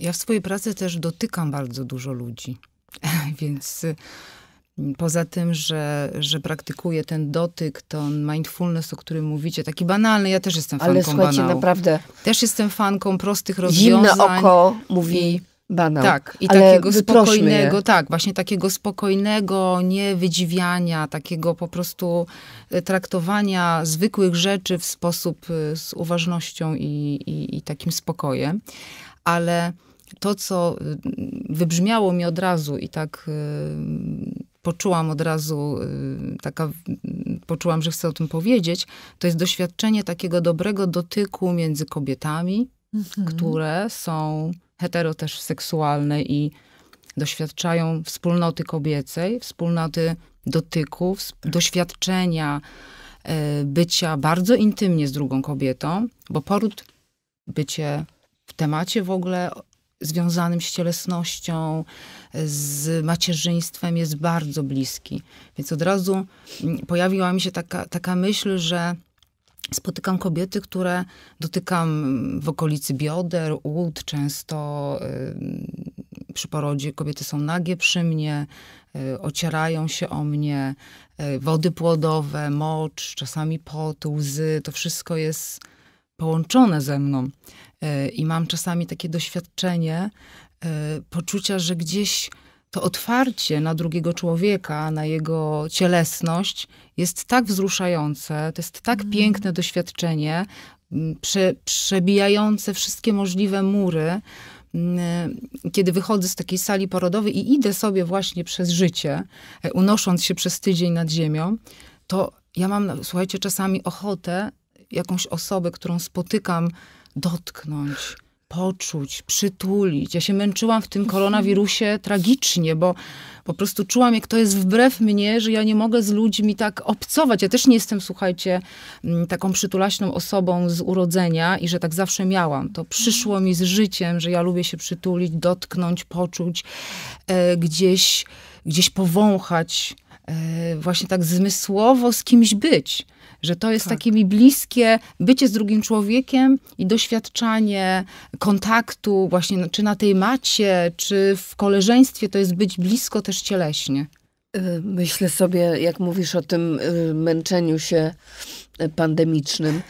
Ja w swojej pracy też dotykam bardzo dużo ludzi, więc Poza tym, że, że praktykuje ten dotyk, ten mindfulness, o którym mówicie, taki banalny, ja też jestem fanką Ale słuchajcie, banału. naprawdę. Też jestem fanką prostych rozwiązań. Zimne oko mówi... I, Banał. Tak, i Ale takiego spokojnego, je. tak, właśnie takiego spokojnego, nie wydziwiania, takiego po prostu e, traktowania zwykłych rzeczy w sposób e, z uważnością i, i, i takim spokojem. Ale to, co e, wybrzmiało mi od razu i tak poczułam od razu, y, taka, poczułam, że chcę o tym powiedzieć, to jest doświadczenie takiego dobrego dotyku między kobietami, mhm. które są hetero też seksualne i doświadczają wspólnoty kobiecej, wspólnoty dotyków, tak. doświadczenia y, bycia bardzo intymnie z drugą kobietą, bo poród, bycie w temacie w ogóle związanym z cielesnością, z macierzyństwem jest bardzo bliski. Więc od razu mm, pojawiła mi się taka, taka myśl, że spotykam kobiety, które dotykam w okolicy bioder, łód, często y, przy porodzie kobiety są nagie przy mnie, y, ocierają się o mnie, y, wody płodowe, mocz, czasami pot, łzy, to wszystko jest połączone ze mną. E, I mam czasami takie doświadczenie e, poczucia, że gdzieś to otwarcie na drugiego człowieka, na jego cielesność jest tak wzruszające, to jest tak mm. piękne doświadczenie, prze, przebijające wszystkie możliwe mury. Kiedy wychodzę z takiej sali porodowej i idę sobie właśnie przez życie, e, unosząc się przez tydzień nad ziemią, to ja mam, słuchajcie, czasami ochotę jakąś osobę, którą spotykam dotknąć, poczuć, przytulić. Ja się męczyłam w tym koronawirusie tragicznie, bo po prostu czułam, jak to jest wbrew mnie, że ja nie mogę z ludźmi tak obcować. Ja też nie jestem, słuchajcie, mm, taką przytulaśną osobą z urodzenia i że tak zawsze miałam. To przyszło mi z życiem, że ja lubię się przytulić, dotknąć, poczuć, e, gdzieś, gdzieś powąchać, e, właśnie tak zmysłowo z kimś być. Że to jest tak. takie mi bliskie bycie z drugim człowiekiem i doświadczanie kontaktu właśnie czy na tej macie, czy w koleżeństwie, to jest być blisko też cieleśnie. Y, myślę sobie, jak mówisz o tym y, męczeniu się pandemicznym,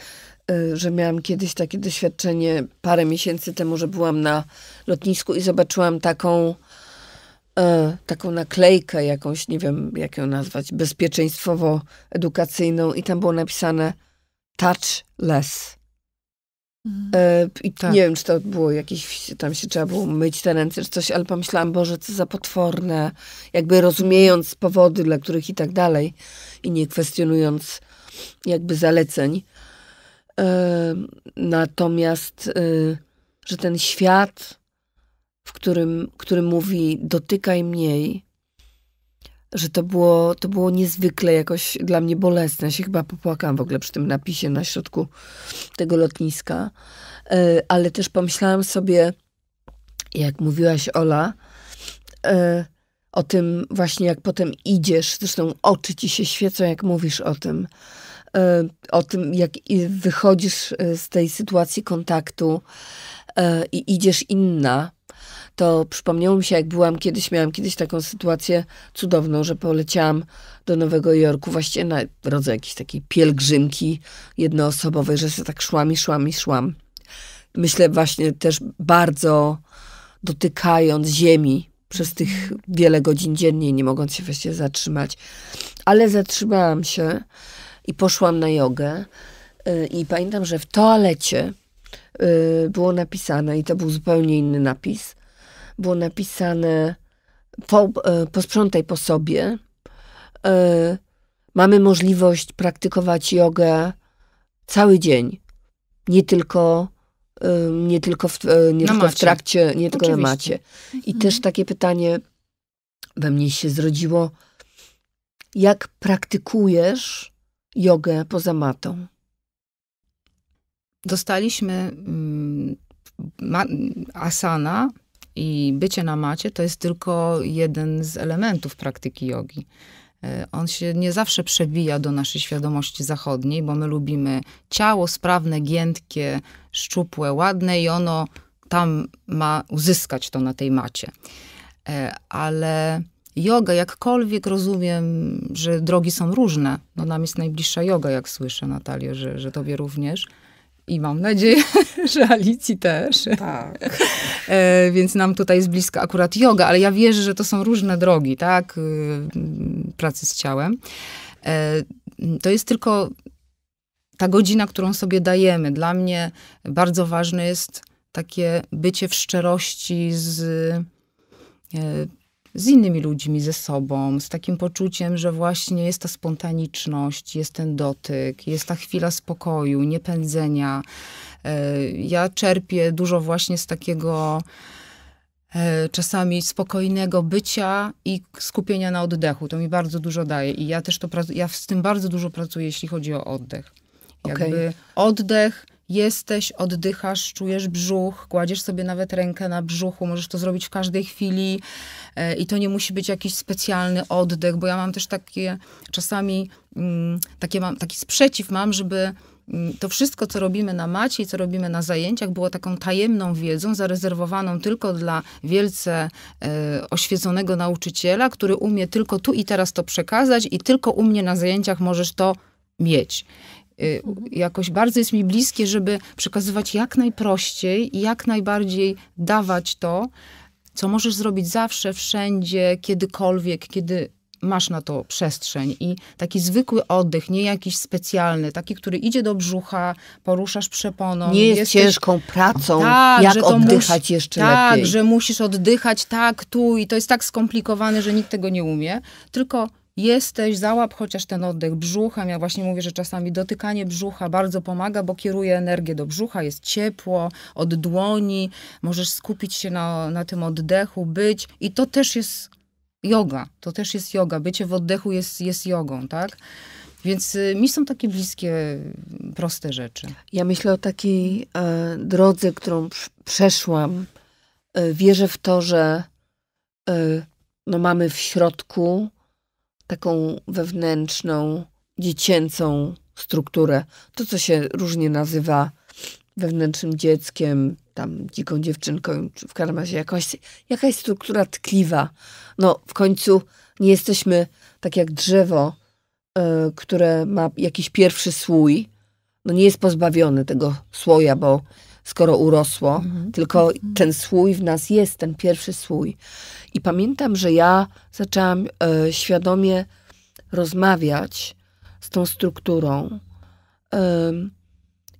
y, że miałam kiedyś takie doświadczenie parę miesięcy temu, że byłam na lotnisku i zobaczyłam taką E, taką naklejkę jakąś, nie wiem jak ją nazwać, bezpieczeństwowo-edukacyjną i tam było napisane touchless. Mm. E, I tak. nie wiem, czy to było jakieś, tam się trzeba było myć te ręce czy coś, ale pomyślałam, Boże, co za potworne, jakby rozumiejąc powody, dla których i tak dalej i nie kwestionując jakby zaleceń. E, natomiast, e, że ten świat w którym, który mówi dotykaj mniej, że to było, to było niezwykle jakoś dla mnie bolesne. Ja się chyba popłakałam w ogóle przy tym napisie na środku tego lotniska. E, ale też pomyślałam sobie, jak mówiłaś Ola, e, o tym właśnie jak potem idziesz, zresztą oczy ci się świecą, jak mówisz o tym, e, o tym jak wychodzisz z tej sytuacji kontaktu i idziesz inna, to przypomniało mi się, jak byłam kiedyś, miałam kiedyś taką sytuację cudowną, że poleciałam do Nowego Jorku właśnie na rodzaj jakiejś takiej pielgrzymki jednoosobowej, że się tak szłam i szłam i szłam. Myślę właśnie też bardzo dotykając ziemi przez tych wiele godzin dziennie, nie mogąc się właśnie zatrzymać. Ale zatrzymałam się i poszłam na jogę. Y, I pamiętam, że w toalecie y, było napisane, i to był zupełnie inny napis, było napisane po, e, posprzątaj po sobie. E, mamy możliwość praktykować jogę cały dzień, nie tylko, e, nie tylko, w, nie tylko w trakcie, nie Oczywiście. tylko na macie. I mhm. też takie pytanie we mnie się zrodziło, jak praktykujesz jogę poza matą? Dostaliśmy mm, ma, asana i bycie na macie to jest tylko jeden z elementów praktyki jogi. E, on się nie zawsze przebija do naszej świadomości zachodniej, bo my lubimy ciało sprawne, giętkie, szczupłe, ładne i ono tam ma uzyskać to na tej macie. E, ale yoga, jakkolwiek rozumiem, że drogi są różne, no nam jest najbliższa yoga, jak słyszę Natalio, że, że tobie również – i mam nadzieję, że Alicji też. Tak. E, więc nam tutaj jest bliska akurat yoga, ale ja wierzę, że to są różne drogi, tak, y, pracy z ciałem. E, to jest tylko ta godzina, którą sobie dajemy. Dla mnie bardzo ważne jest takie bycie w szczerości z e, z innymi ludźmi, ze sobą, z takim poczuciem, że właśnie jest ta spontaniczność, jest ten dotyk, jest ta chwila spokoju, niepędzenia. E, ja czerpię dużo właśnie z takiego e, czasami spokojnego bycia i skupienia na oddechu. To mi bardzo dużo daje i ja też to ja z tym bardzo dużo pracuję, jeśli chodzi o oddech. Jakby okay. oddech jesteś, oddychasz, czujesz brzuch, kładziesz sobie nawet rękę na brzuchu, możesz to zrobić w każdej chwili e, i to nie musi być jakiś specjalny oddech, bo ja mam też takie czasami mm, takie mam, taki sprzeciw mam, żeby mm, to wszystko, co robimy na macie i co robimy na zajęciach, było taką tajemną wiedzą, zarezerwowaną tylko dla wielce e, oświeconego nauczyciela, który umie tylko tu i teraz to przekazać i tylko u mnie na zajęciach możesz to mieć. Y, jakoś bardzo jest mi bliskie, żeby przekazywać jak najprościej i jak najbardziej dawać to, co możesz zrobić zawsze, wszędzie, kiedykolwiek, kiedy masz na to przestrzeń. I taki zwykły oddech, nie jakiś specjalny, taki, który idzie do brzucha, poruszasz przeponą. Nie jest jesteś... ciężką pracą, tak, jak oddychać jeszcze tak, lepiej. Tak, że musisz oddychać tak, tu i to jest tak skomplikowane, że nikt tego nie umie. Tylko jesteś, załap chociaż ten oddech brzuchem. Ja właśnie mówię, że czasami dotykanie brzucha bardzo pomaga, bo kieruje energię do brzucha, jest ciepło, od dłoni, możesz skupić się na, na tym oddechu, być. I to też jest yoga, to też jest yoga. Bycie w oddechu jest, jest jogą, tak? Więc y, mi są takie bliskie, proste rzeczy. Ja myślę o takiej e, drodze, którą przeszłam. E, wierzę w to, że e, no mamy w środku taką wewnętrzną, dziecięcą strukturę. To, co się różnie nazywa wewnętrznym dzieckiem, tam dziką dziewczynką, czy w każdym razie jakaś, jakaś struktura tkliwa. No, w końcu nie jesteśmy tak jak drzewo, y, które ma jakiś pierwszy słój. No, nie jest pozbawiony tego słoja, bo skoro urosło, mhm. tylko mhm. ten słój w nas jest, ten pierwszy słój. I pamiętam, że ja zaczęłam e, świadomie rozmawiać z tą strukturą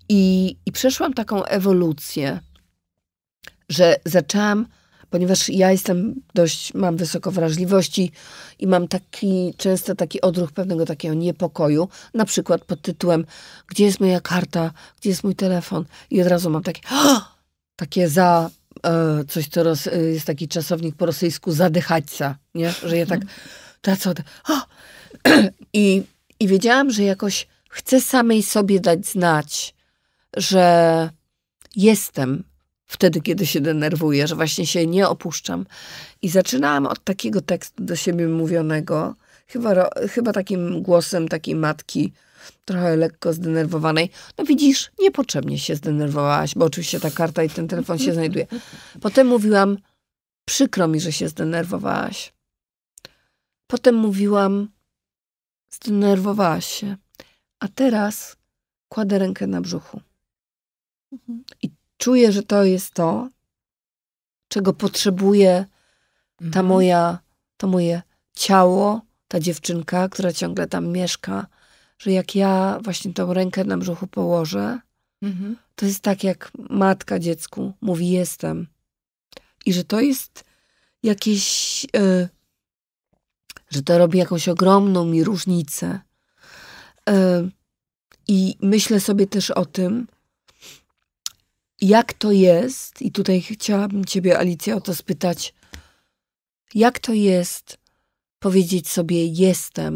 i, i przeszłam taką ewolucję, że zaczęłam ponieważ ja jestem dość, mam wysoko wrażliwości i mam taki, często taki odruch pewnego takiego niepokoju, na przykład pod tytułem, gdzie jest moja karta, gdzie jest mój telefon i od razu mam takie, takie za, e, coś co roz, e, jest taki czasownik po rosyjsku, zadychaćca, nie? Że ja tak, mhm. ta co, I, i wiedziałam, że jakoś chcę samej sobie dać znać, że jestem wtedy, kiedy się denerwuję, że właśnie się nie opuszczam. I zaczynałam od takiego tekstu do siebie mówionego, chyba, chyba takim głosem takiej matki, trochę lekko zdenerwowanej. No widzisz, niepotrzebnie się zdenerwowałaś, bo oczywiście ta karta i ten telefon się znajduje. Potem mówiłam, przykro mi, że się zdenerwowałaś. Potem mówiłam, zdenerwowałaś się. A teraz kładę rękę na brzuchu. Mhm. I czuję, że to jest to, czego potrzebuje ta mhm. moja, to moje ciało, ta dziewczynka, która ciągle tam mieszka, że jak ja właśnie tą rękę na brzuchu położę, mhm. to jest tak, jak matka dziecku mówi jestem. I że to jest jakieś, yy, że to robi jakąś ogromną mi różnicę. Yy, I myślę sobie też o tym, jak to jest, i tutaj chciałabym Ciebie, Alicja, o to spytać, jak to jest powiedzieć sobie jestem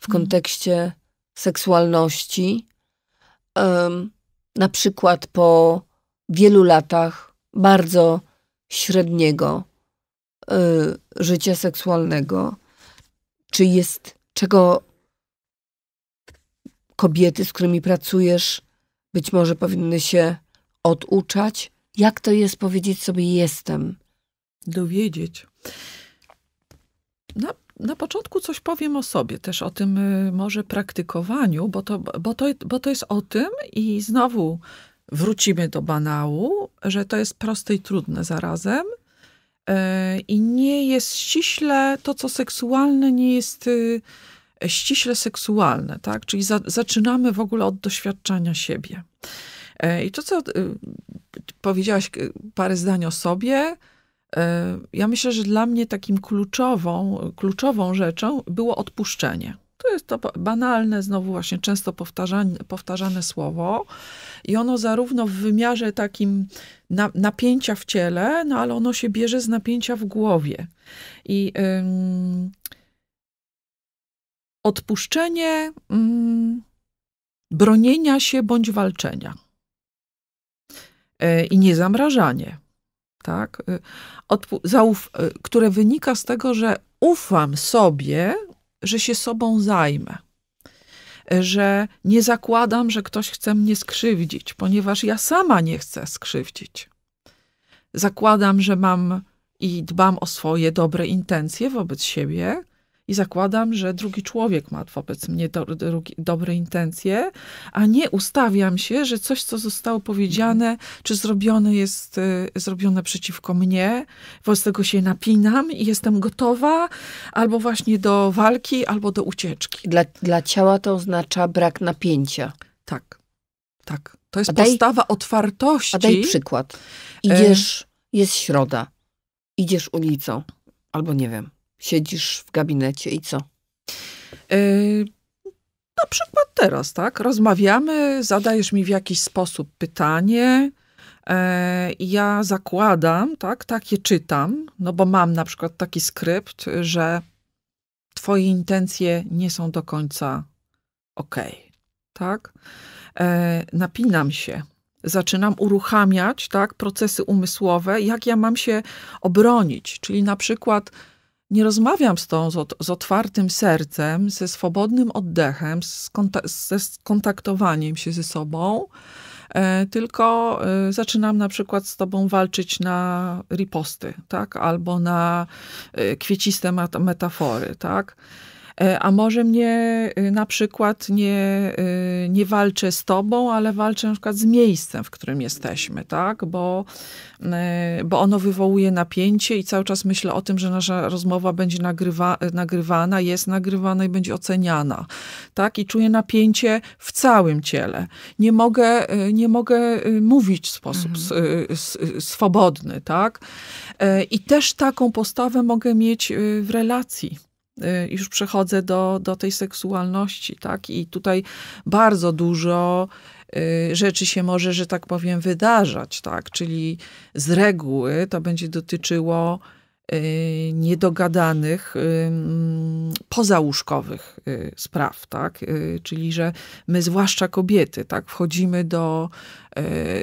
w mhm. kontekście seksualności, um, na przykład po wielu latach bardzo średniego y, życia seksualnego, czy jest czego kobiety, z którymi pracujesz, być może powinny się oduczać, jak to jest powiedzieć sobie jestem? Dowiedzieć. Na, na początku coś powiem o sobie, też o tym y, może praktykowaniu, bo to, bo, to, bo to jest o tym i znowu wrócimy do banału, że to jest proste i trudne zarazem. E, I nie jest ściśle to, co seksualne, nie jest y, ściśle seksualne, tak? Czyli za, zaczynamy w ogóle od doświadczania siebie. E, I to, co e, powiedziałaś e, parę zdań o sobie, ja myślę, że dla mnie takim kluczową, kluczową rzeczą było odpuszczenie. To jest to banalne, znowu właśnie często powtarzane, powtarzane słowo i ono zarówno w wymiarze takim na, napięcia w ciele, no ale ono się bierze z napięcia w głowie. I ym, odpuszczenie ym, mm, bronienia się bądź walczenia. E, i niezamrażanie, tak? E, zauf- e, które wynika z tego, że ufam sobie, że się sobą zajmę. Że nie zakładam, że ktoś chce mnie skrzywdzić, ponieważ ja sama nie chcę skrzywdzić. Zakładam, że mam i dbam o swoje dobre intencje wobec siebie, i zakładam, że drugi człowiek ma wobec mnie do, do, dobre intencje, a nie ustawiam się, że coś, co zostało powiedziane czy zrobione jest y, zrobione przeciwko mnie, wobec tego się napinam i jestem gotowa albo właśnie do walki, albo do ucieczki. Dla, dla ciała to oznacza brak napięcia. Tak, tak. To jest daj, postawa otwartości. A daj przykład. E, idziesz, jest środa, idziesz ulicą, albo nie wiem, siedzisz w gabinecie i co? Yy, na przykład teraz, tak? Rozmawiamy, zadajesz mi w jakiś sposób pytanie. E, ja zakładam, tak, takie czytam, no bo mam na przykład taki skrypt, że twoje intencje nie są do końca okej, okay, tak? E, napinam się, zaczynam uruchamiać tak, procesy umysłowe, jak ja mam się obronić. Czyli na przykład nie rozmawiam z tą z, otwartym sercem, ze swobodnym oddechem, z konta- ze skontaktowaniem się ze sobą, e, tylko e, zaczynam na przykład z tobą walczyć na riposty, tak? Albo na e, kwieciste metafory, tak? E, a może mnie e, na przykład nie, e, nie walczę z tobą, ale walczę na przykład z miejscem, w którym jesteśmy, tak? Bo, bo ono wywołuje napięcie i cały czas myślę o tym, że nasza rozmowa będzie nagrywa, nagrywana, jest nagrywana i będzie oceniana, tak? I czuję napięcie w całym ciele. Nie mogę, nie mogę mówić w sposób mhm. swobodny, tak? I też taką postawę mogę mieć w relacji i y, już przechodzę do, do tej seksualności, tak? I tutaj bardzo dużo y, rzeczy się może, że tak powiem, wydarzać, tak? Czyli z reguły to będzie dotyczyło Y, niedogadanych, y, mm, pozałóżkowych y, spraw, tak? Czyli, że my, zwłaszcza kobiety, tak, wchodzimy do,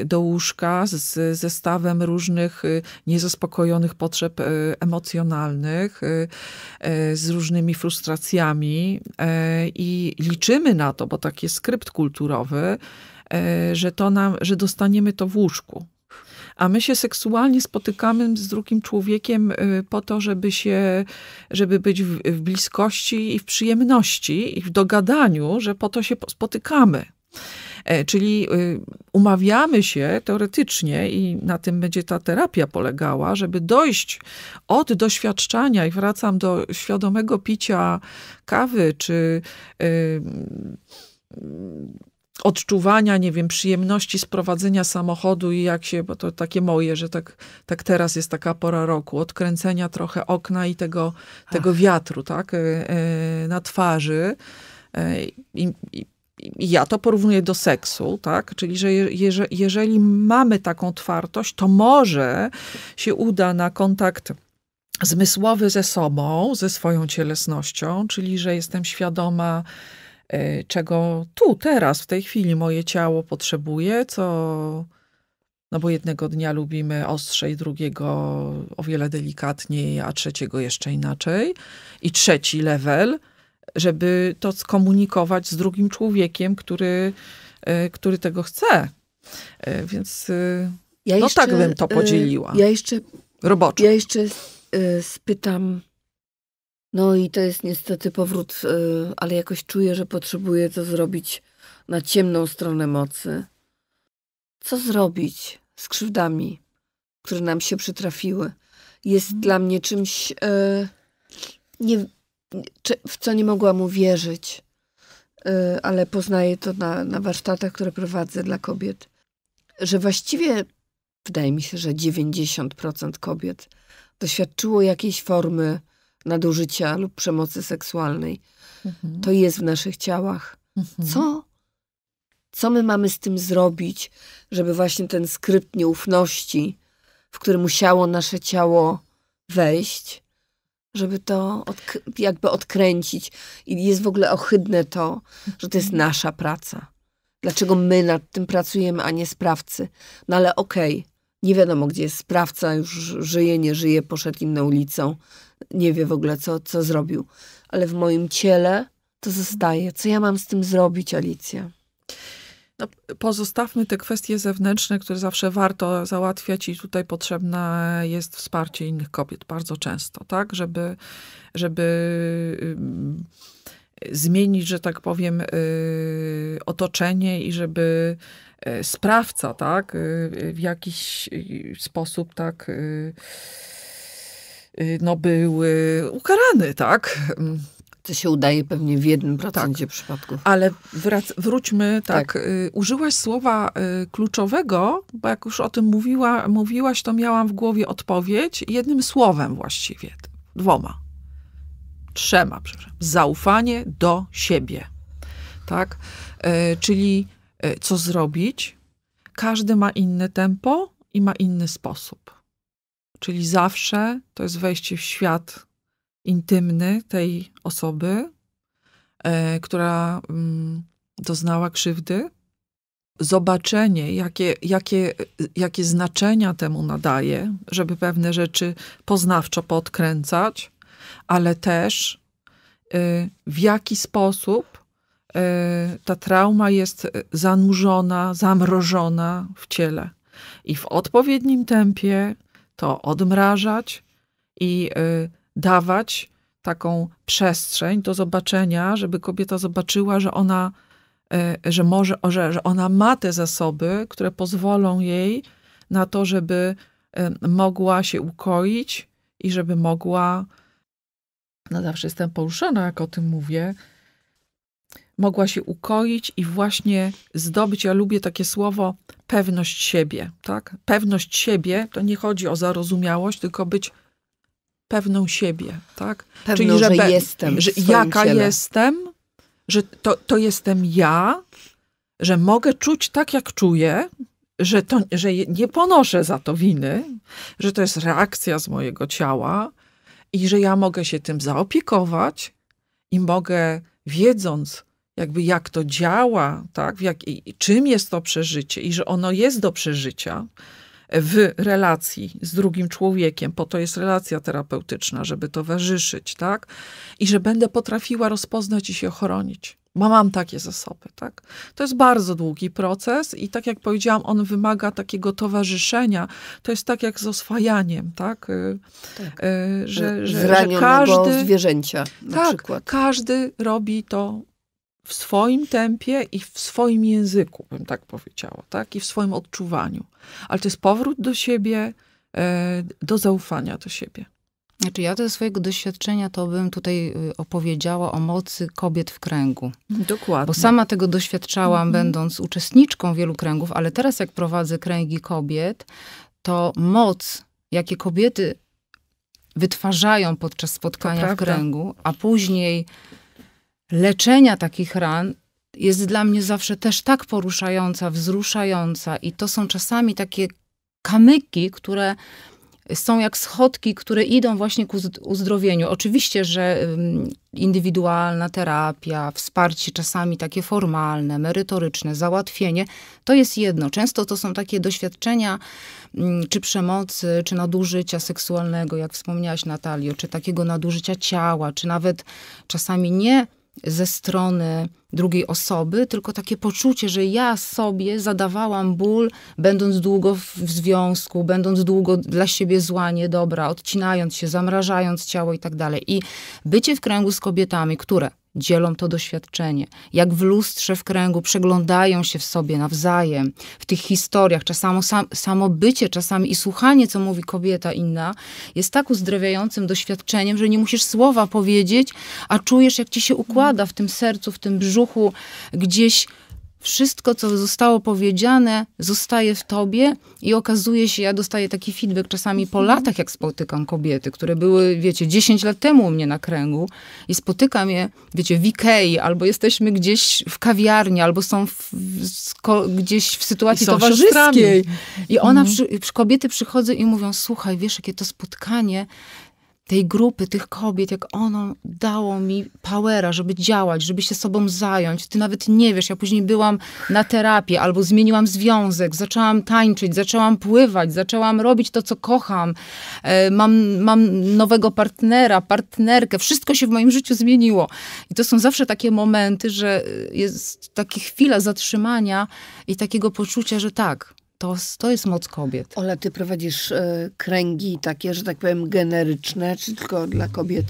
do łóżka z zestawem różnych niezaspokojonych potrzeb emocjonalnych, z różnymi frustracjami i liczymy na to, bo taki jest skrypt kulturowy, że, to nam, że dostaniemy to w łóżku a my się seksualnie spotykamy z drugim człowiekiem y, po to, żeby się, żeby być w, w bliskości i w przyjemności i w dogadaniu, że po to się spotykamy. E, czyli y, umawiamy się teoretycznie i na tym będzie ta terapia polegała, żeby dojść od doświadczania i wracam do świadomego picia kawy czy y, odczuwania, nie wiem, przyjemności sprowadzenia samochodu i jak się, bo to takie moje, że tak, tak teraz jest taka pora roku, odkręcenia trochę okna i tego, tego wiatru, tak, e, e, na twarzy. E, I, ja to porównuję do seksu, tak? Czyli, że jeżeli mamy taką twardość, to może się uda na kontakt zmysłowy ze sobą, ze swoją cielesnością, czyli że jestem świadoma Y, czego tu, teraz, w tej chwili moje ciało potrzebuje, co. No bo jednego dnia lubimy ostrzej, drugiego o wiele delikatniej, a trzeciego jeszcze inaczej. I trzeci level, żeby to skomunikować z drugim człowiekiem, który, y, który tego chce. Y, więc ja no tak jeszcze, tak bym to podzieliła. Ja jeszcze. Roboczo. Ja jeszcze spytam no i to jest niestety powrót, e, ale jakoś czuję, że potrzebuję to zrobić na ciemną stronę mocy. Co zrobić z krzywdami, które nam się przytrafiły? Jest dla mm. mnie czymś, e, nie, w co nie mogłam uwierzyć, e, ale poznaję to na, na warsztatach, które prowadzę dla kobiet, że właściwie wydaje mi się, że 90% kobiet doświadczyło jakiejś formy nadużycia lub przemocy seksualnej. Mhm. To jest w naszych ciałach. Mhm. Co? Co my mamy z tym zrobić, żeby właśnie ten skrypt nieufności, w który musiało nasze ciało wejść, żeby to odk jakby odkręcić. I jest w ogóle ohydne to, że to jest mhm. nasza praca. Dlaczego my nad tym pracujemy, a nie sprawcy? No ale okej, okay, nie wiadomo, gdzie jest sprawca, już żyje, nie żyje, poszedł inną ulicą, nie wie w ogóle, co, co zrobił. Ale w moim ciele to zostaje. Co ja mam z tym zrobić, Alicja? No, pozostawmy te kwestie zewnętrzne, które zawsze warto załatwiać i tutaj potrzebne jest wsparcie innych kobiet bardzo często, tak? Żeby, żeby y, zmienić, że tak powiem, y, otoczenie i żeby y, sprawca, tak? W jakiś sposób, tak? Y, no, był y, ukarany, tak? Mm. To się udaje pewnie w jednym tak. procencie tak. przypadków. Ale wrac- wróćmy, tak, tak. Y, użyłaś słowa kluczowego, bo jak już o tym mówiła, mówiłaś, to miałam w głowie odpowiedź jednym słowem właściwie, dwoma, trzema, przepraszam. Zaufanie do siebie, tak? czyli co zrobić? Każdy ma inne tempo i ma inny sposób czyli zawsze to jest wejście w świat intymny tej osoby, e, która mm, doznała krzywdy. Zobaczenie, jakie, jakie, jakie znaczenia temu nadaje, żeby pewne rzeczy poznawczo podkręcać, ale też y, w jaki sposób y, ta trauma jest zanurzona, zamrożona w ciele. I w odpowiednim tempie to odmrażać i y, dawać taką przestrzeń do zobaczenia, żeby kobieta zobaczyła, że ona, y, że może, że, że ona ma te zasoby, które pozwolą jej na to, żeby y, mogła się ukoić i żeby mogła, no zawsze jestem poruszona, jak o tym mówię, mogła się ukoić i właśnie zdobyć, ja lubię takie słowo, pewność siebie, tak? Pewność siebie to nie chodzi o zarozumiałość, tylko być pewną siebie, tak? Pewną, Czyli, że, że jestem. Że jaka ciele. jestem, że to, to jestem ja, że mogę czuć tak, jak czuję, że, to, że nie ponoszę za to winy, że to jest reakcja z mojego ciała i że ja mogę się tym zaopiekować i mogę, wiedząc, jakby jak to działa, tak, jak, i, czym jest to przeżycie i że ono jest do przeżycia w relacji z drugim człowiekiem, po to jest relacja terapeutyczna, żeby towarzyszyć, tak, i że będę potrafiła rozpoznać i się ochronić. Bo mam takie zasoby, tak? To jest bardzo długi proces i tak jak powiedziałam, on wymaga takiego towarzyszenia. To jest tak jak z oswajaniem, tak? Y, tak. Y, że, że, że każdy... zwierzęcia na tak, przykład. każdy robi to w swoim tempie i w swoim języku, bym tak powiedziała, tak? I w swoim odczuwaniu. Ale to jest powrót do siebie, e, do zaufania do siebie. Znaczy ja ze swojego doświadczenia to bym tutaj y, opowiedziała o mocy kobiet w kręgu. Dokładnie. Bo sama tego doświadczałam, mhm. będąc uczestniczką wielu kręgów, ale teraz jak prowadzę kręgi kobiet, to moc, jakie kobiety wytwarzają podczas spotkania w kręgu, a później leczenia takich ran jest dla mnie zawsze też tak poruszająca, wzruszająca, i to są czasami takie kamyki, które są jak schodki, które idą właśnie ku uzdrowieniu. Oczywiście, że indywidualna terapia, wsparcie czasami takie formalne, merytoryczne, załatwienie to jest jedno. Często to są takie doświadczenia czy przemocy, czy nadużycia seksualnego, jak wspomniałaś Natalio, czy takiego nadużycia ciała, czy nawet czasami nie ze strony drugiej osoby, tylko takie poczucie, że ja sobie zadawałam ból, będąc długo w związku, będąc długo dla siebie zła, niedobra, odcinając się, zamrażając ciało i tak dalej. I bycie w kręgu z kobietami, które dzielą to doświadczenie. Jak w lustrze w kręgu przeglądają się w sobie nawzajem, w tych historiach, czasami sam, samo bycie, czasami i słuchanie, co mówi kobieta inna, jest tak uzdrawiającym doświadczeniem, że nie musisz słowa powiedzieć, a czujesz, jak ci się układa w tym sercu, w tym brzuchu, gdzieś wszystko, co zostało powiedziane, zostaje w tobie i okazuje się, ja dostaję taki feedback czasami po mhm. latach, jak spotykam kobiety, które były, wiecie, 10 lat temu u mnie na kręgu i spotykam je, wiecie, w Ikei, albo jesteśmy gdzieś w kawiarni, albo są w, w, gdzieś w sytuacji towarzyskiej. I ona, mhm. przy, kobiety przychodzą i mówią, słuchaj, wiesz, jakie to spotkanie, tej grupy, tych kobiet, jak ono dało mi powera, żeby działać, żeby się sobą zająć. Ty nawet nie wiesz, ja później byłam na terapii albo zmieniłam związek, zaczęłam tańczyć, zaczęłam pływać, zaczęłam robić to, co kocham. E, mam, mam nowego partnera, partnerkę, wszystko się w moim życiu zmieniło. I to są zawsze takie momenty, że jest taka chwila zatrzymania i takiego poczucia, że tak, to, to jest moc kobiet. Ola, ty prowadzisz y, kręgi takie, że tak powiem, generyczne, czy tylko dla kobiet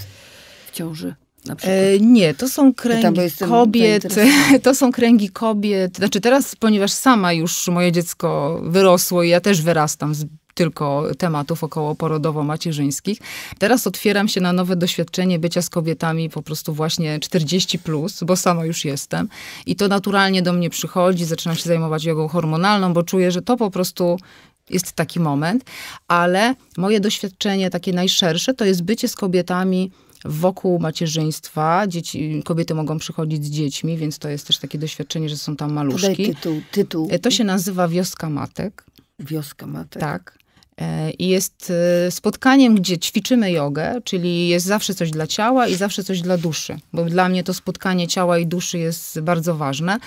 w ciąży? E, nie, to są kręgi Pytam, kobiet, to są kręgi kobiet. Znaczy teraz, ponieważ sama już moje dziecko wyrosło i ja też wyrastam z tylko tematów okołoporodowo-macierzyńskich. Teraz otwieram się na nowe doświadczenie bycia z kobietami po prostu właśnie 40+, plus, bo sama już jestem. I to naturalnie do mnie przychodzi, zaczynam się zajmować jogą hormonalną, bo czuję, że to po prostu jest taki moment, ale moje doświadczenie takie najszersze to jest bycie z kobietami wokół macierzyństwa. Dzieci, kobiety mogą przychodzić z dziećmi, więc to jest też takie doświadczenie, że są tam maluszki. Podaj tytuł, tytuł. To się nazywa Wioska Matek. Wioska Matek. Tak. I jest y, spotkaniem, gdzie ćwiczymy jogę, czyli jest zawsze coś dla ciała i zawsze coś dla duszy, bo dla mnie to spotkanie ciała i duszy jest bardzo ważne.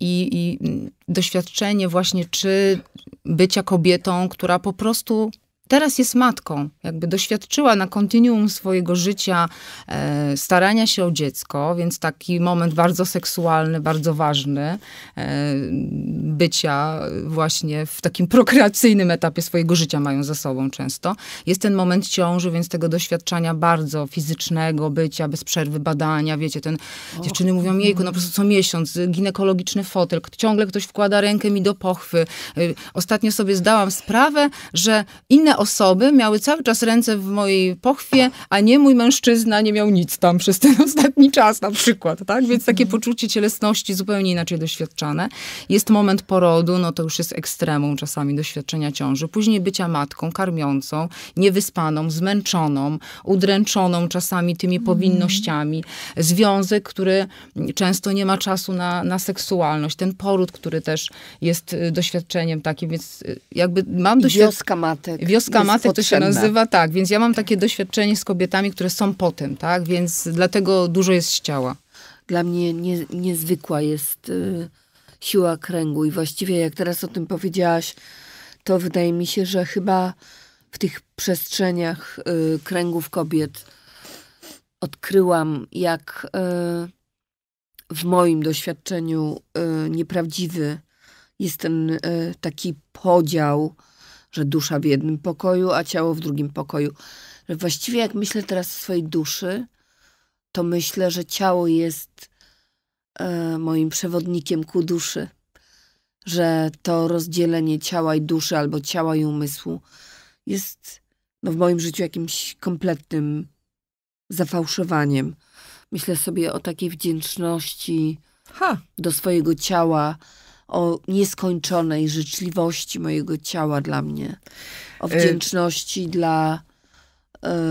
I, i y, doświadczenie właśnie, czy bycia kobietą, która po prostu teraz jest matką, jakby doświadczyła na kontinuum swojego życia e, starania się o dziecko, więc taki moment bardzo seksualny, bardzo ważny e, bycia właśnie w takim prokreacyjnym etapie swojego życia mają za sobą często. Jest ten moment ciąży, więc tego doświadczania bardzo fizycznego bycia, bez przerwy badania, wiecie, ten, dziewczyny mówią, jejku, no po prostu co miesiąc, ginekologiczny fotel, ciągle ktoś wkłada rękę mi do pochwy. E, ostatnio sobie zdałam sprawę, że inne osoby miały cały czas ręce w mojej pochwie, a nie mój mężczyzna nie miał nic tam przez ten ostatni czas na przykład, tak? Więc takie mhm. poczucie cielesności zupełnie inaczej doświadczane. Jest moment porodu, no to już jest ekstremum czasami doświadczenia ciąży. Później bycia matką, karmiącą, niewyspaną, zmęczoną, udręczoną czasami tymi mhm. powinnościami. Związek, który często nie ma czasu na, na seksualność. Ten poród, który też jest y, doświadczeniem takim, więc y, jakby mam doświadczenie... Wioska matek. Wios Polska tak to się nazywa, tak. Więc ja mam takie doświadczenie z kobietami, które są potem, tak? Więc dlatego dużo jest z ciała. Dla mnie nie, niezwykła jest y, siła kręgu i właściwie jak teraz o tym powiedziałaś, to wydaje mi się, że chyba w tych przestrzeniach y, kręgów kobiet odkryłam, jak y, w moim doświadczeniu y, nieprawdziwy jest ten y, taki podział że dusza w jednym pokoju, a ciało w drugim pokoju. Że właściwie jak myślę teraz o swojej duszy, to myślę, że ciało jest e, moim przewodnikiem ku duszy. Że to rozdzielenie ciała i duszy albo ciała i umysłu jest no, w moim życiu jakimś kompletnym zafałszowaniem. Myślę sobie o takiej wdzięczności ha. do swojego ciała, o nieskończonej życzliwości mojego ciała dla mnie, o e, wdzięczności y dla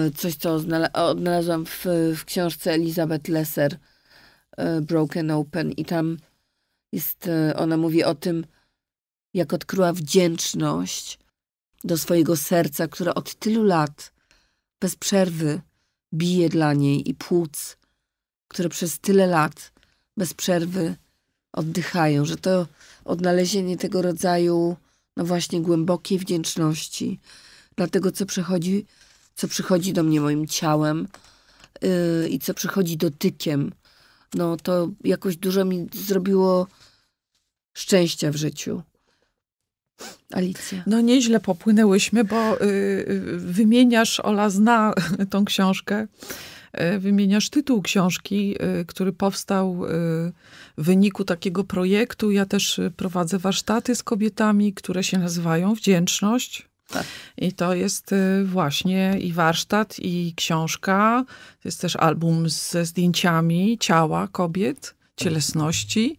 y coś, co odnalazłam w, w książce Elizabeth Lesser y Broken Open i tam jest, ona mówi o tym, jak odkryła wdzięczność do swojego serca, które od tylu lat bez przerwy bije dla niej i płuc, które przez tyle lat bez przerwy oddychają, że to odnalezienie tego rodzaju no właśnie głębokiej wdzięczności dla tego, co przychodzi, co przychodzi do mnie moim ciałem yy, i co przychodzi dotykiem, no to jakoś dużo mi zrobiło szczęścia w życiu. Alicja. No nieźle popłynęłyśmy, bo yy, wymieniasz, Ola zna tą książkę. E, wymieniasz tytuł książki, e, który powstał e, w wyniku takiego projektu. Ja też prowadzę warsztaty z kobietami, które się nazywają Wdzięczność. Tak. I to jest właśnie i warsztat, i książka. Jest też album ze zdjęciami ciała kobiet, cielesności.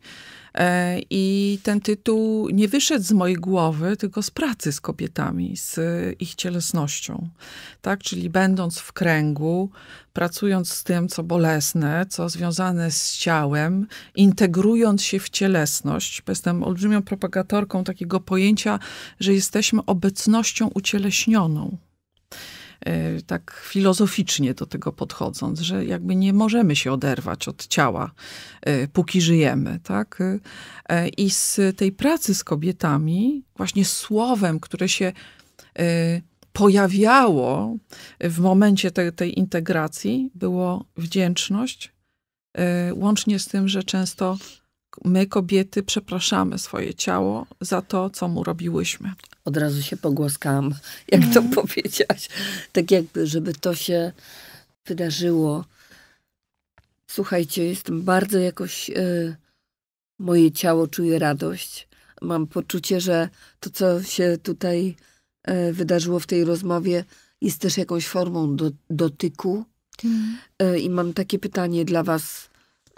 E, I ten tytuł nie wyszedł z mojej głowy, tylko z pracy z kobietami, z ich cielesnością. Tak? Czyli będąc w kręgu, pracując z tym, co bolesne, co związane z ciałem, integrując się w cielesność. Jestem olbrzymią propagatorką takiego pojęcia, że jesteśmy obecnością ucieleśnioną. E, tak filozoficznie do tego podchodząc, że jakby nie możemy się oderwać od ciała, e, póki żyjemy, tak? E, I z tej pracy z kobietami, właśnie słowem, które się pojawiało w momencie te, tej integracji, było wdzięczność, łącznie z tym, że często my kobiety przepraszamy swoje ciało za to, co mu robiłyśmy. Od razu się pogłaskałam, jak to mm. powiedziałaś. Tak jakby, żeby to się wydarzyło. Słuchajcie, jestem bardzo jakoś... Yy, moje ciało czuje radość. Mam poczucie, że to, co się tutaj yy, wydarzyło w tej rozmowie, jest też jakąś formą do, dotyku. Mm. I mam takie pytanie dla Was.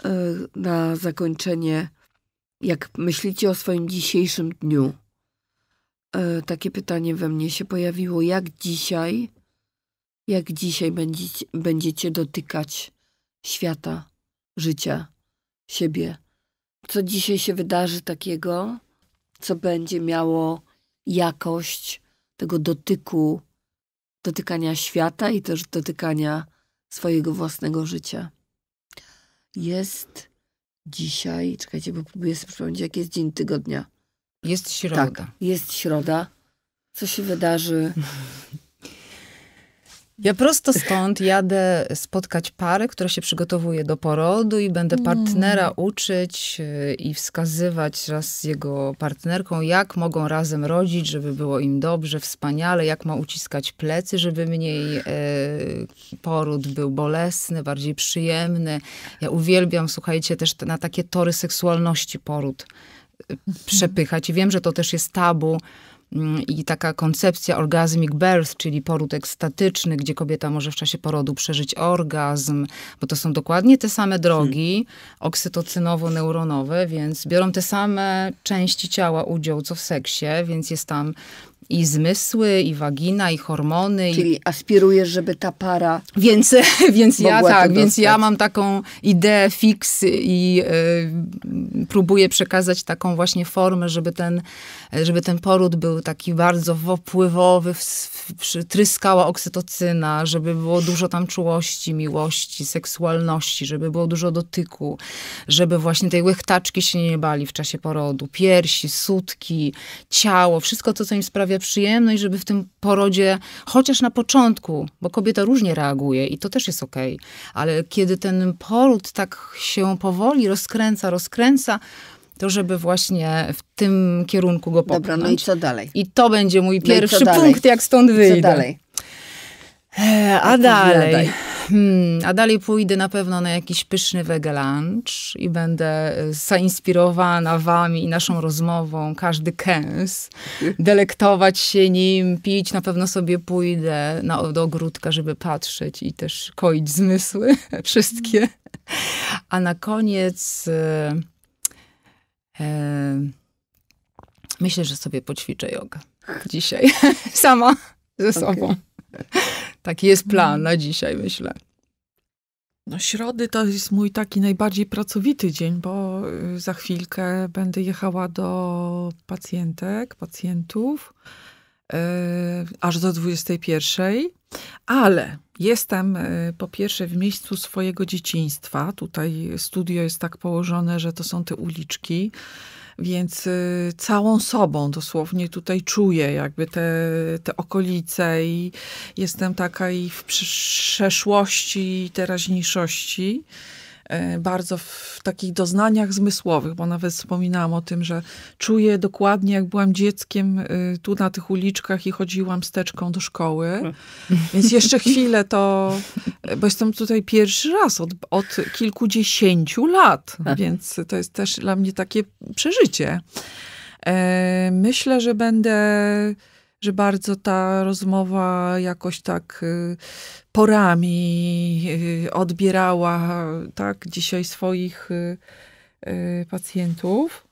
E, na zakończenie, jak myślicie o swoim dzisiejszym dniu? E, takie pytanie we mnie się pojawiło. Jak dzisiaj, jak dzisiaj będziecie, będziecie dotykać świata, życia, siebie? Co dzisiaj się wydarzy takiego, co będzie miało jakość tego dotyku, dotykania świata i też dotykania swojego własnego życia? jest dzisiaj, czekajcie, bo próbuję sobie przypomnieć, jaki jest dzień tygodnia. Jest środa. Tak, jest środa. Co się wydarzy Ja prosto stąd jadę spotkać parę, która się przygotowuje do porodu i będę mm. partnera uczyć y, i wskazywać raz z jego partnerką, jak mogą razem rodzić, żeby było im dobrze, wspaniale, jak ma uciskać plecy, żeby mniej e, poród był bolesny, bardziej przyjemny. Ja uwielbiam, słuchajcie, też na takie tory seksualności poród y, mhm. przepychać. I wiem, że to też jest tabu, Mm, i taka koncepcja orgasmic birth, czyli poród ekstatyczny, gdzie kobieta może w czasie porodu przeżyć orgazm, bo to są dokładnie te same mhm. drogi oksytocynowo-neuronowe, więc biorą te same części ciała udział co w seksie, więc jest tam i zmysły, i wagina, i hormony. Czyli i... aspirujesz, żeby ta para. Więc, więc ja tak, więc ja mam taką ideę fix i y, próbuję przekazać taką właśnie formę, żeby ten, żeby ten poród był taki bardzo wpływowy, tryskała oksytocyna, żeby było dużo tam czułości, miłości, seksualności, żeby było dużo dotyku, żeby właśnie tej łechtaczki się nie bali w czasie porodu, piersi, sutki, ciało, wszystko to, co im sprawia przyjemność, żeby w tym porodzie, chociaż na początku, bo kobieta różnie reaguje i to też jest okej, okay, ale kiedy ten poród tak się powoli rozkręca, rozkręca, to żeby właśnie w tym kierunku go popchnąć. Dobra, no i co dalej? I to będzie mój no pierwszy no punkt, jak stąd wyjdę. I co dalej? Eee, a dalej. Hmm, a dalej pójdę na pewno na jakiś pyszny wege i będę y, zainspirowana wami i naszą rozmową, każdy kęs, delektować się nim, pić. Na pewno sobie pójdę na, do ogródka, żeby patrzeć i też koić zmysły wszystkie. A na koniec e, e, myślę, że sobie poćwiczę jogę dzisiaj sama ze okay. sobą. Taki jest plan mhm. na dzisiaj, myślę. No, środy to jest mój taki najbardziej pracowity dzień, bo y, za chwilkę będę jechała do pacjentek, pacjentów, yy, aż do 21. Ale jestem yy, po pierwsze w miejscu swojego dzieciństwa. Tutaj studio jest tak położone, że to są te uliczki. Więc y, całą sobą dosłownie tutaj czuję jakby te, te okolice i jestem taka i w przeszłości i teraźniejszości. E, bardzo w takich doznaniach zmysłowych, bo nawet wspominałam o tym, że czuję dokładnie, jak byłam dzieckiem e, tu na tych uliczkach i chodziłam steczką do szkoły. Więc jeszcze chwilę to, e, bo jestem tutaj pierwszy raz od, od kilkudziesięciu lat, tak. więc to jest też dla mnie takie przeżycie. Myślę, że będę że bardzo ta rozmowa jakoś tak y, porami y, odbierała tak dzisiaj swoich y, pacjentów.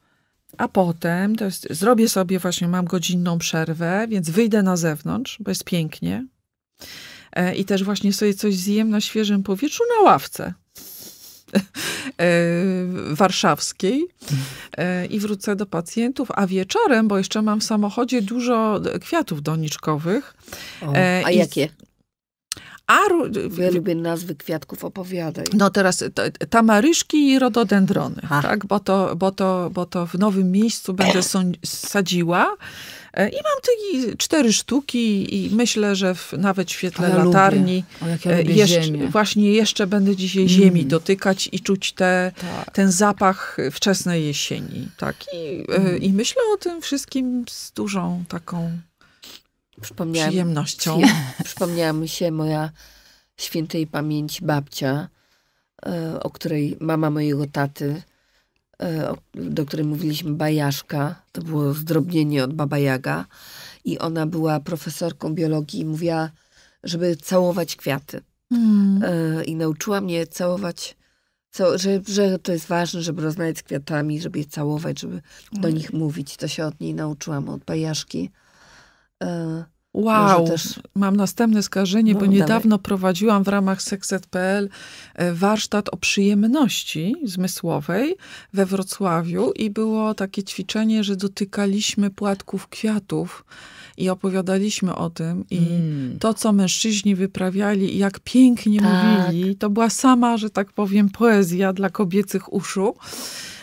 A potem to jest, zrobię sobie właśnie, mam godzinną przerwę, więc wyjdę na zewnątrz, bo jest pięknie. E, I też właśnie sobie coś zjem na świeżym powietrzu na ławce. E, warszawskiej e, i wrócę do pacjentów. A wieczorem, bo jeszcze mam w samochodzie dużo kwiatów doniczkowych. O, e, a I... jakie? A, ja lubię nazwy kwiatków, opowiadaj. No teraz tamaryszki i rododendrony, tak? bo, to, bo, to, bo to w nowym miejscu będę sadziła. E, I mam tych cztery sztuki i myślę, że w, nawet w świetle ja latarni e, lubię. Ja właśnie jeszcze będę dzisiaj mm. ziemi dotykać i czuć te, tak. ten zapach wczesnej jesieni. Tak? I, e, mm. i myślę o tym wszystkim z dużą taką przyjemnością. Przypomniała mi się moja świętej pamięci babcia, o której mama mojego taty E, do której mówiliśmy, Bajaszka, to było zdrobnienie od Baba Jaga i ona była profesorką biologii i mówiła, żeby całować kwiaty. Mm. I nauczyła mnie całować, że, że to jest ważne, żeby rozmawiać z kwiatami, żeby je całować, żeby do hmm. nich mówić. To się od niej nauczyłam, od Bajaszki. E, Wow, też... mam następne skarżenie, no, bo niedawno dalej. prowadziłam w ramach sekset.pl e, warsztat o przyjemności zmysłowej we Wrocławiu i było takie ćwiczenie, że dotykaliśmy płatków kwiatów i opowiadaliśmy o tym i mm. to, co mężczyźni wyprawiali i jak pięknie tak. mówili, to była sama, że tak powiem, poezja dla kobiecych uszu.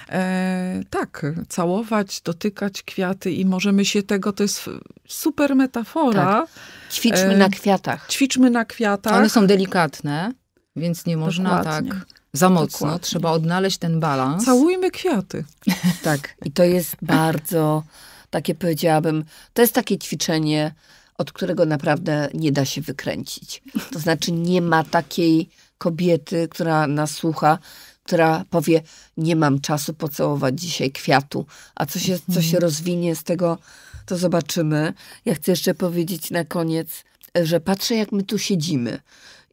E, tak, całować, dotykać kwiaty i możemy się tego, to jest super metafora. Tak. Ćwiczmy e, na kwiatach. Ćwiczmy na kwiatach. One są delikatne, więc nie można Dokładnie. tak za mocno. Dokładnie. Trzeba odnaleźć ten balans. Całujmy kwiaty. tak, i to jest bardzo takie powiedziałabym, to jest takie ćwiczenie, od którego naprawdę nie da się wykręcić. To znaczy nie ma takiej kobiety, która nas słucha, która powie, nie mam czasu pocałować dzisiaj kwiatu, a co się, co się mhm. rozwinie z tego, to zobaczymy. Ja chcę jeszcze powiedzieć na koniec, że patrzę, jak my tu siedzimy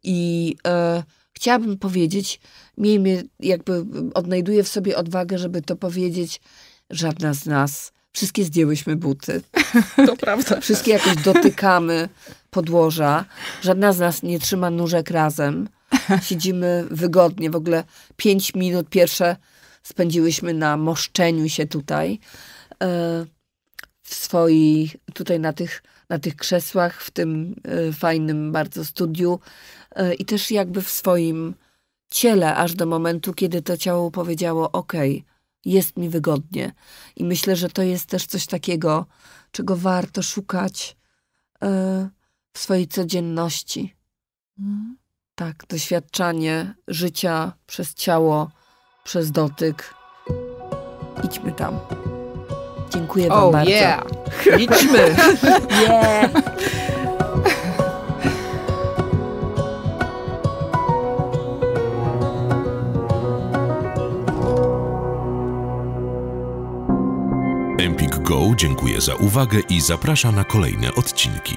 i e, chciałabym powiedzieć, miejmy, jakby odnajduję w sobie odwagę, żeby to powiedzieć, żadna z nas, wszystkie zdjęłyśmy buty. To prawda. wszystkie jakoś dotykamy podłoża, żadna z nas nie trzyma nóżek razem. Siedzimy wygodnie, w ogóle pięć minut pierwsze spędziłyśmy na moszczeniu się tutaj. E, w swojej, tutaj na tych, na tych krzesłach, w tym e, fajnym bardzo studiu e, i też jakby w swoim ciele, aż do momentu, kiedy to ciało powiedziało: OK, jest mi wygodnie. I myślę, że to jest też coś takiego, czego warto szukać w swojej codzienności. Mm. Tak, doświadczanie życia przez ciało, przez dotyk. Idźmy tam. Dziękuję Wam oh, bardzo. Yeah. Idźmy! yeah. Empik Go dziękuję za uwagę i zaprasza na kolejne odcinki.